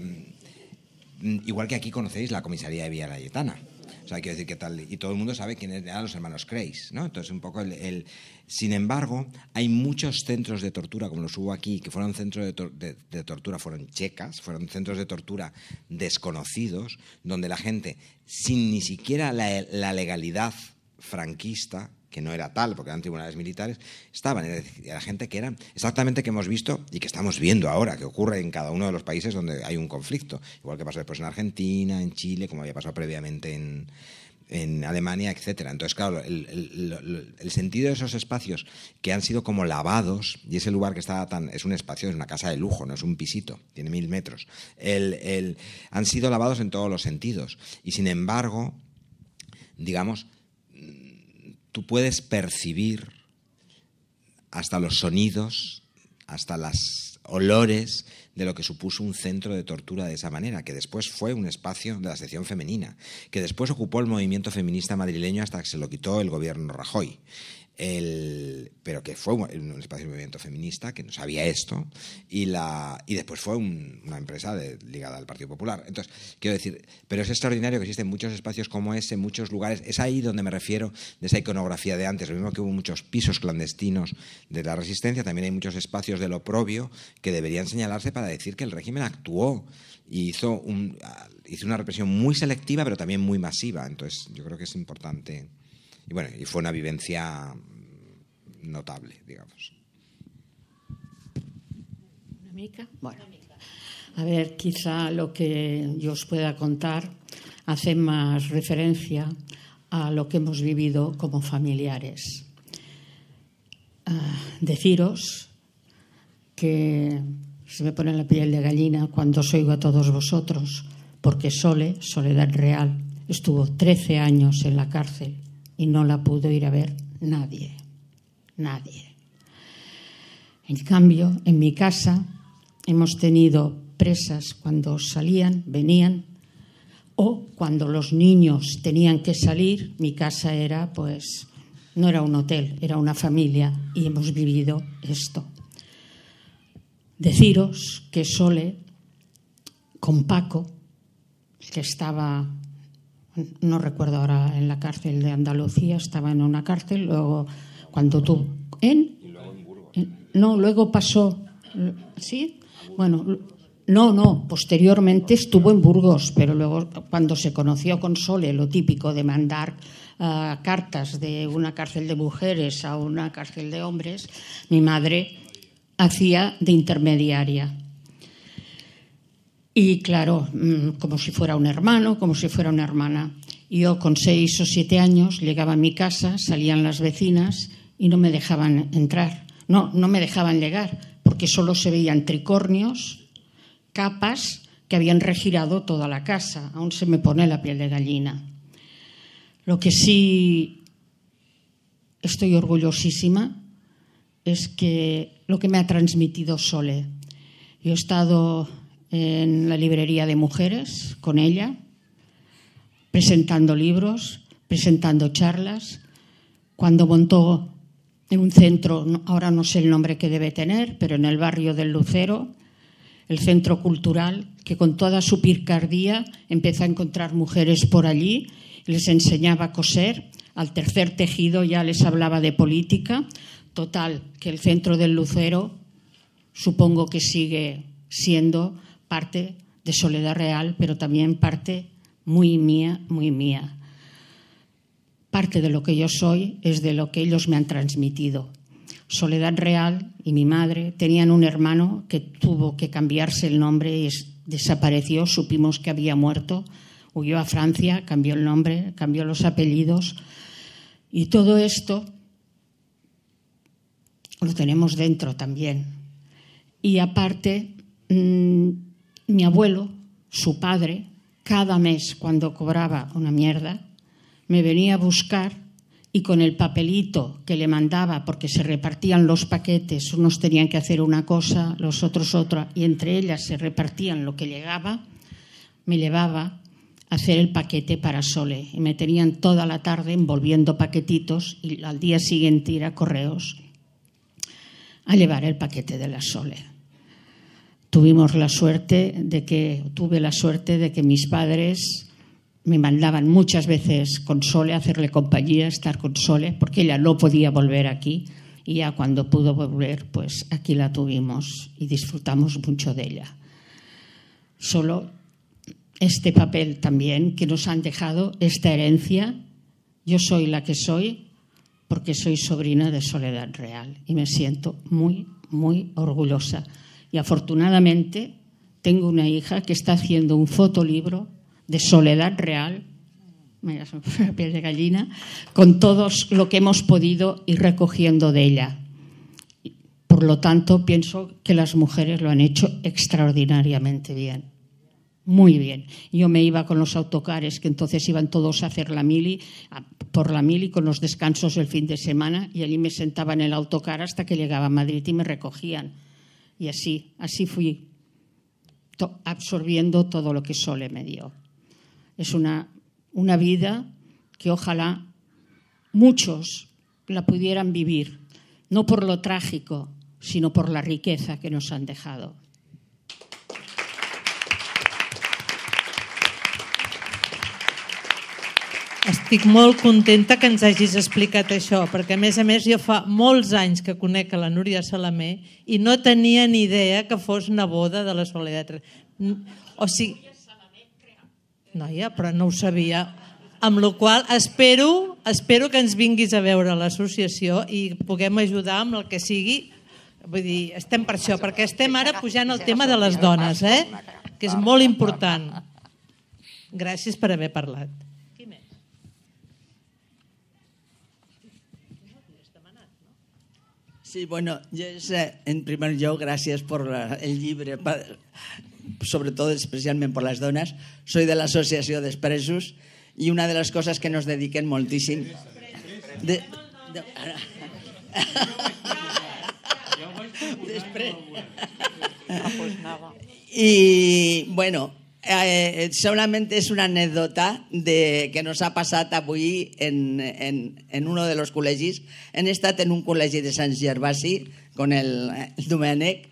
em, igual que aquí conocéis la comisaría de Villa O sea, quiero decir que tal. Y todo el mundo sabe quiénes eran los hermanos Kreis, ¿no? Entonces, un poco el, Sin embargo, hay muchos centros de tortura, como los hubo aquí, que fueron centros de, tortura, fueron checas, fueron centros de tortura desconocidos, donde la gente, sin ni siquiera la legalidad franquista, que no era tal, porque eran tribunales militares, estaban. Era gente que era exactamente que hemos visto y que estamos viendo ahora, que ocurre en cada uno de los países donde hay un conflicto. Igual que pasó después en Argentina, en Chile, como había pasado previamente en, Alemania, etcétera. Entonces, claro, el, sentido de esos espacios que han sido como lavados, y ese lugar que está tan. es un espacio, es una casa de lujo, no es un pisito, tiene mil metros. El, han sido lavados en todos los sentidos. Y sin embargo, digamos tú puedes percibir hasta los sonidos, hasta los olores de lo que supuso un centro de tortura de esa manera, que después fue un espacio de la sección femenina, que después ocupó el movimiento feminista madrileño hasta que se lo quitó el gobierno Rajoy el, pero que fue un, espacio de movimiento feminista, que no sabía esto, y, la, y después fue una empresa ligada al Partido Popular. Entonces, quiero decir, pero es extraordinario que existen muchos espacios como ese, muchos lugares, es ahí donde me refiero de esa iconografía de antes, lo mismo que hubo muchos pisos clandestinos de la resistencia, también hay muchos espacios de lo propio que deberían señalarse para decir que el régimen actuó y hizo, un, hizo una represión muy selectiva, pero también muy masiva. Entonces, yo creo que es importante y bueno, y fue una vivencia notable, digamos. Una Bueno, a ver, quizá lo que yo os pueda contar hace más referencia a lo que hemos vivido como familiares. Ah, deciros que se me pone la piel de gallina cuando os oigo a todos vosotros, porque Sole, Soledad Real, estuvo 13 años en la cárcel y no la pudo ir a ver nadie, nadie. En cambio, en mi casa hemos tenido presas cuando salían, venían, o cuando los niños tenían que salir, mi casa era, pues, no era un hotel, era una familia y hemos vivido esto. Deciros que Sole, con Paco, que estaba no recuerdo ahora, en la cárcel de Andalucía, estaba en una cárcel, luego cuando tuvo... ¿En? No, luego pasó... ¿Sí? Bueno, no, no, posteriormente estuvo en Burgos, pero luego cuando se conoció con Sole, lo típico de mandar ah, cartas de una cárcel de mujeres a una cárcel de hombres, mi madre hacía de intermediaria. Y claro, mm, como si fuera un hermano, como si fuera una hermana. Yo con seis o siete años llegaba a mi casa, salían las vecinas y no me dejaban entrar. No, no me dejaban llegar, porque solo se veían tricornios, capas que habían regirado toda la casa. Aún se me pone la piel de gallina. Lo que sí estoy orgullosísima es que lo que me ha transmitido Sole. Yo he estado en la librería de mujeres con ella, presentando libros, presentando charlas. Cuando montó en un centro, ahora no sé el nombre que debe tener, pero en el barrio del Lucero, el centro cultural, que con toda su picardía empezó a encontrar mujeres por allí, les enseñaba a coser, al tercer tejido ya les hablaba de política, total, que el centro del Lucero supongo que sigue siendo parte de Soledad Real, pero también parte muy mía, muy mía. Parte de lo que yo soy es de lo que ellos me han transmitido. Soledad Real y mi madre tenían un hermano que tuvo que cambiarse el nombre y desapareció, supimos que había muerto, huyó a Francia, cambió el nombre, cambió los apellidos y todo esto lo tenemos dentro también. Y aparte, mm, mi abuelo, su padre, cada mes cuando cobraba una mierda, me venía a buscar y con el papelito que le mandaba, porque se repartían los paquetes, unos tenían que hacer una cosa, los otros otra, y entre ellas se repartían lo que llegaba, me llevaba a hacer el paquete para Sole. Y me tenían toda la tarde envolviendo paquetitos y al día siguiente ir a correos a llevar el paquete de la Sole tuvimos la suerte de que, tuve la suerte de que mis padres me mandaban muchas veces con Sole, hacerle compañía, estar con Sole, porque ella no podía volver aquí. Y ya cuando pudo volver, pues aquí la tuvimos y disfrutamos mucho de ella. Solo este papel también que nos han dejado, esta herencia. Yo soy la que soy porque soy sobrina de Soledad Real y me siento muy, muy orgullosa. Y afortunadamente tengo una hija que está haciendo un fotolibro de soledad real, de gallina, con todo lo que hemos podido ir recogiendo de ella. Por lo tanto, pienso que las mujeres lo han hecho extraordinariamente bien. Muy bien. Yo me iba con los autocares, que entonces iban todos a hacer la mili, por la mili, con los descansos el fin de semana, y allí me sentaba en el autocar hasta que llegaba a Madrid y me recogían y así, así fui absorbiendo todo lo que Sole me dio. Es una vida que ojalá muchos la pudieran vivir, no por lo trágico, sino por la riqueza que nos han dejado. Estic molt contenta que ens hagis explicat això, perquè a més a més jo fa molts anys que conec a la Núria Salamé i no tenia ni idea que fos neboda de la Soledat. O sigui... Noia, però no ho sabia. Amb la qual espero, espero que ens vinguis a veure l'associació i puguem ajudar amb el que sigui. Vull dir, estem per això, perquè estem ara pujant el tema de les dones, eh? que és molt important. Gràcies per haver parlat. Sí, bueno, en primer yo gracias por el libre, sobre todo especialmente por las donas. Soy de la Asociación de Expresos y una de las cosas que nos dediquen moltísimo... Ah, pues y de, bueno, Eh, eh, solamente es una anécdota de, que nos ha passat avui en, en, en uno de los col·legis. Hem estat en un col·legi de Sant Gervasi con el, el Domènec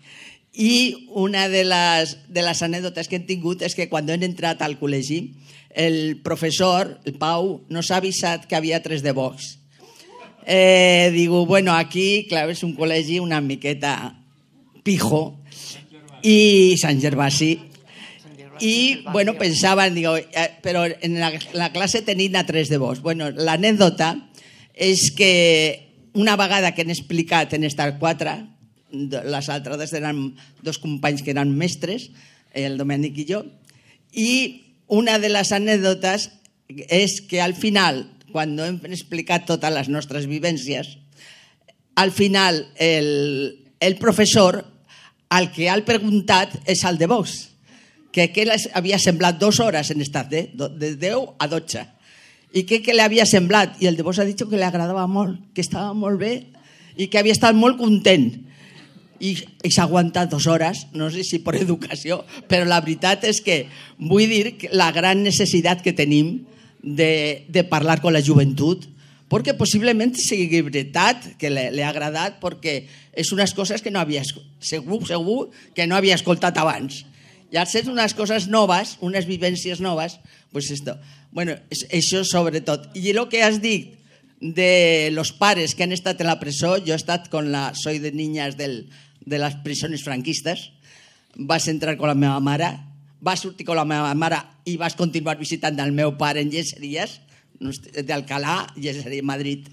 i una de les, de les anècdotes que hem tingut és que quan hem entrat al col·legi el professor, el Pau, nos ha avisat que havia tres de Vox. Eh, digo, bueno, aquí, clar, és un col·legi una miqueta pijo i Sant Gervasi Y bueno, pensaban, digo, eh, pero en la, la classe tenint a tres de vos. Bueno, l'anècdota és que una vegada que han explicat en estar quatre, les altres eren dos companys que eren mestres, el Domènic i jo, i una de les anècdotes és que al final, quan hem explicat totes les nostres vivències, al final el, el professor, al que ha preguntat és el de Vox que, que havia semblat dues hores en estat, eh? de 10 a 12. I que, que li havia semblat? I el de vos ha dit que li agradava molt, que estava molt bé i que havia estat molt content. I, i s'ha aguantat dues hores, no sé si per educació, però la veritat és que vull dir que la gran necessitat que tenim de, de parlar amb la joventut, perquè possiblement sigui veritat que li ha agradat, perquè és unes coses que no havia, segur, segur, que no havia escoltat abans y hacer unas coses noves, unas vivències noves, pues esto. Bueno, eso sobre I Y lo que has dit de los pares que han estat en la presó, jo he estat con la... Soy de niñas del, de las prisiones franquistas, vas entrar con la meva mare, vas sortir con la meva mare i vas continuar visitant el meu pare en Lleseries, d'Alcalà, Lleseria, Madrid.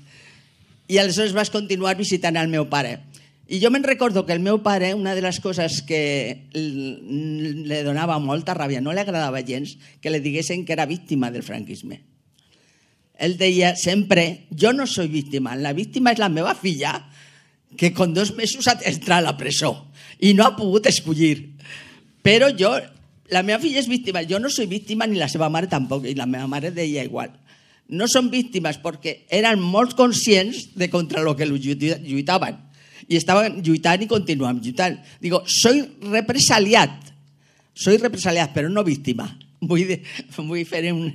I aleshores vas continuar visitant el meu pare. I jo me'n recordo que el meu pare, una de les coses que li donava molta ràbia, no li agradava gens, que li diguessin que era víctima del franquisme. Ell deia sempre, jo no soy víctima, la víctima és la meva filla, que con dos mesos entra a la presó i no ha pogut escollir. Però jo, la meva filla és víctima, jo no soy víctima ni la seva mare tampoc, i la meva mare deia igual. No són víctimes perquè eren molt conscients de contra el que lluitaven i estaven lluitant i continuant lluitant. Digo, soy represaliat, soy represaliat, però no víctima. Vull, de, vull fer un,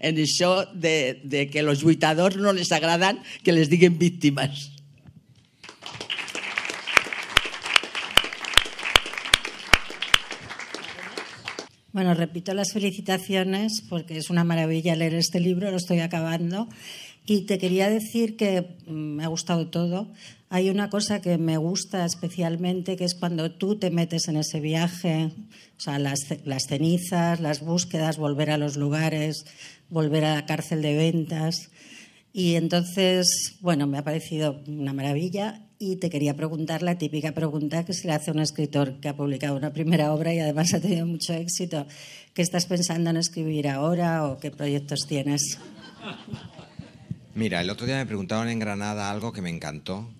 en això de, de que els lluitadors no les agraden que les diguin víctimes. Bueno, repito las felicitaciones porque es una maravilla leer este libro, lo estoy acabando. Y te quería decir que mm, me ha gustado todo. Hay una cosa que me gusta especialmente, que es cuando tú te metes en ese viaje, o sea, las, las cenizas, las búsquedas, volver a los lugares, volver a la cárcel de ventas. Y entonces, bueno, me ha parecido una maravilla y te quería preguntar la típica pregunta que se le hace a un escritor que ha publicado una primera obra y además ha tenido mucho éxito. ¿Qué estás pensando en escribir ahora o qué proyectos tienes? Mira, el otro día me preguntaron en Granada algo que me encantó.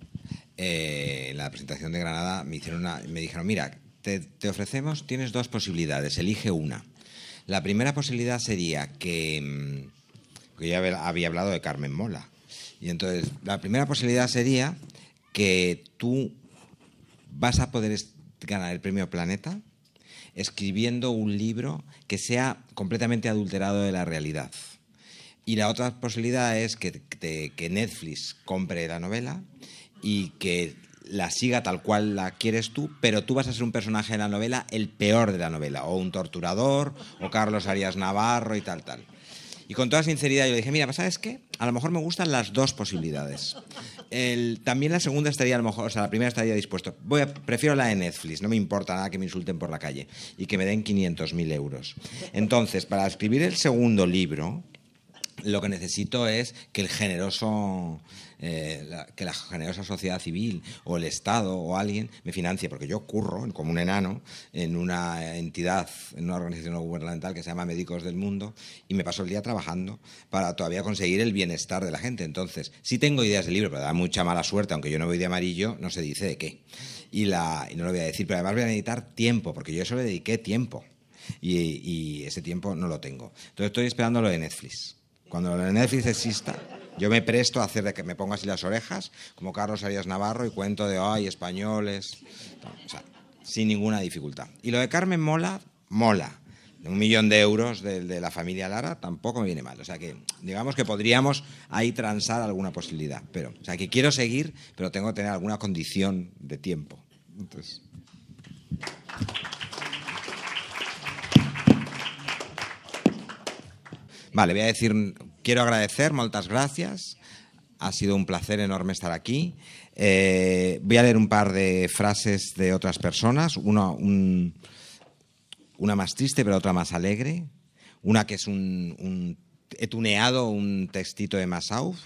en eh, la presentación de Granada me, hicieron me dijeron, mira, te, te ofrecemos, tienes dos posibilidades, elige una. La primera posibilidad sería que, porque mm, yo había hablado de Carmen Mola, y entonces la primera posibilidad sería que tú vas a poder ganar el premio Planeta escribiendo un libro que sea completamente adulterado de la realidad. Y la otra posibilidad es que, Netflix compre la novela y que la siga tal cual la quieres tú, pero tú vas a ser un personaje de la novela, el peor de la novela, o un torturador, o Carlos Arias Navarro y tal, tal. Y con toda sinceridad yo dije, mira, pues, ¿sabes qué? A lo mejor me gustan las dos posibilidades. también la segunda estaría, a lo mejor, o sea, la primera estaría dispuesto. Voy a, prefiero la de Netflix, no me importa nada que me insulten por la calle y que me den 500.000 euros. Entonces, para escribir el segundo libro, lo que necesito es que el generoso eh, la, que la generosa sociedad civil o el Estado o alguien me financie, porque yo curro como un enano en una entidad, en una organización no gubernamental que se llama Médicos del Mundo y me paso el día trabajando para todavía conseguir el bienestar de la gente. Entonces, sí tengo ideas de libro, pero da mucha mala suerte, aunque yo no voy de amarillo, no se dice de qué. Y, la, no lo voy a decir, pero además voy a necesitar tiempo, porque yo eso le dediqué tiempo. Y, y ese tiempo no lo tengo. Entonces estoy esperando lo de Netflix cuando el exista, yo me presto a hacer de que me así las orejas, como Carlos Arias Navarro, y cuento de, ay, españoles, sin ninguna dificultad. Y lo de Carmen Mola, mola. Un millón de euros de, la familia Lara tampoco me viene mal. O sea que, digamos que podríamos ahí transar alguna posibilidad. Pero, o sea que quiero seguir, pero tengo que tener alguna condición de tiempo. Entonces. Vale, voy a decir, quiero agradecer, muchas gracias, Ha sido un placer enorme estar aquí. Eh, voy a leer un par de frases de otras personas, una, una más triste pero otra más alegre, una que es un, un he tuneado un textito de Massauf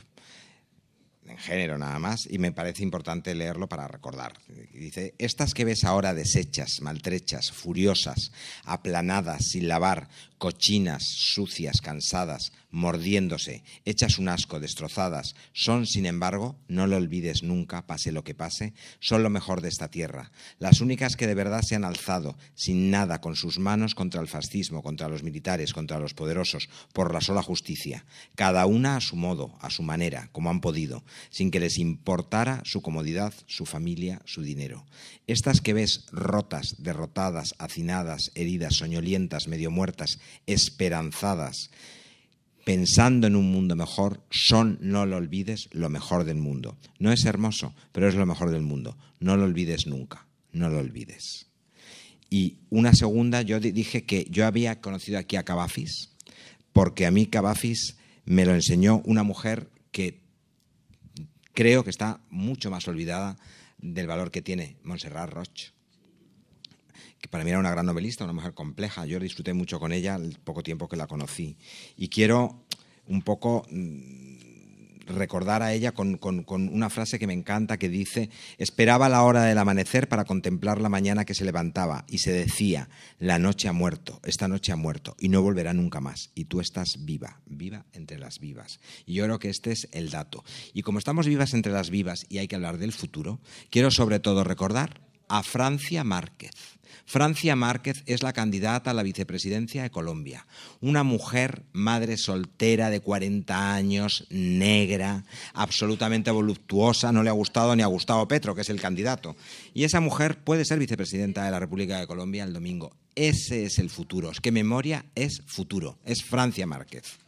en género nada más, y me parece importante leerlo para recordar. Dice, estas que ves ahora deshechas, maltrechas, furiosas, aplanadas, sin lavar, cochinas, sucias, cansadas, mordiéndose, hechas un asco, destrozadas, son, sin embargo, no lo olvides nunca, pase lo que pase, son lo mejor de esta tierra, las únicas que de verdad se han alzado, sin nada, con sus manos contra el fascismo, contra los militares, contra los poderosos, por la sola justicia, cada una a su modo, a su manera, como han podido, sin que les importara su comodidad, su familia, su dinero. Estas que ves rotas, derrotadas, hacinadas, heridas, soñolientas, medio muertas, esperanzadas, pensando en un mundo mejor, son, no lo olvides, lo mejor del mundo. No es hermoso, pero es lo mejor del mundo. No lo olvides nunca, no lo olvides. Y una segunda, yo dije que yo había conocido aquí a Cavafis, porque a mí Cabafis me lo enseñó una mujer que creo que está mucho más olvidada del valor que tiene Montserrat Roche que para mí era una gran novelista, una mujer compleja. Yo disfruté mucho con ella el poco tiempo que la conocí. Y quiero un poco mm, recordar a ella con, una frase que me encanta que dice, esperaba la hora del amanecer para contemplar la mañana que se levantaba y se decía, la noche ha muerto, esta noche ha muerto y no volverá nunca más y tú estás viva, viva entre las vivas. Y yo creo que este es el dato. Y como estamos vivas entre las vivas y hay que hablar del futuro, quiero sobre todo recordar a Francia Márquez Francia Márquez es la candidata a la vicepresidencia de Colombia. Una mujer, madre soltera de 40 años, negra, absolutamente voluptuosa, no le ha gustado ni a Gustavo Petro, que es el candidato. Y esa mujer puede ser vicepresidenta de la República de Colombia el domingo. Ese es el futuro. Es que memoria es futuro. Es Francia Márquez.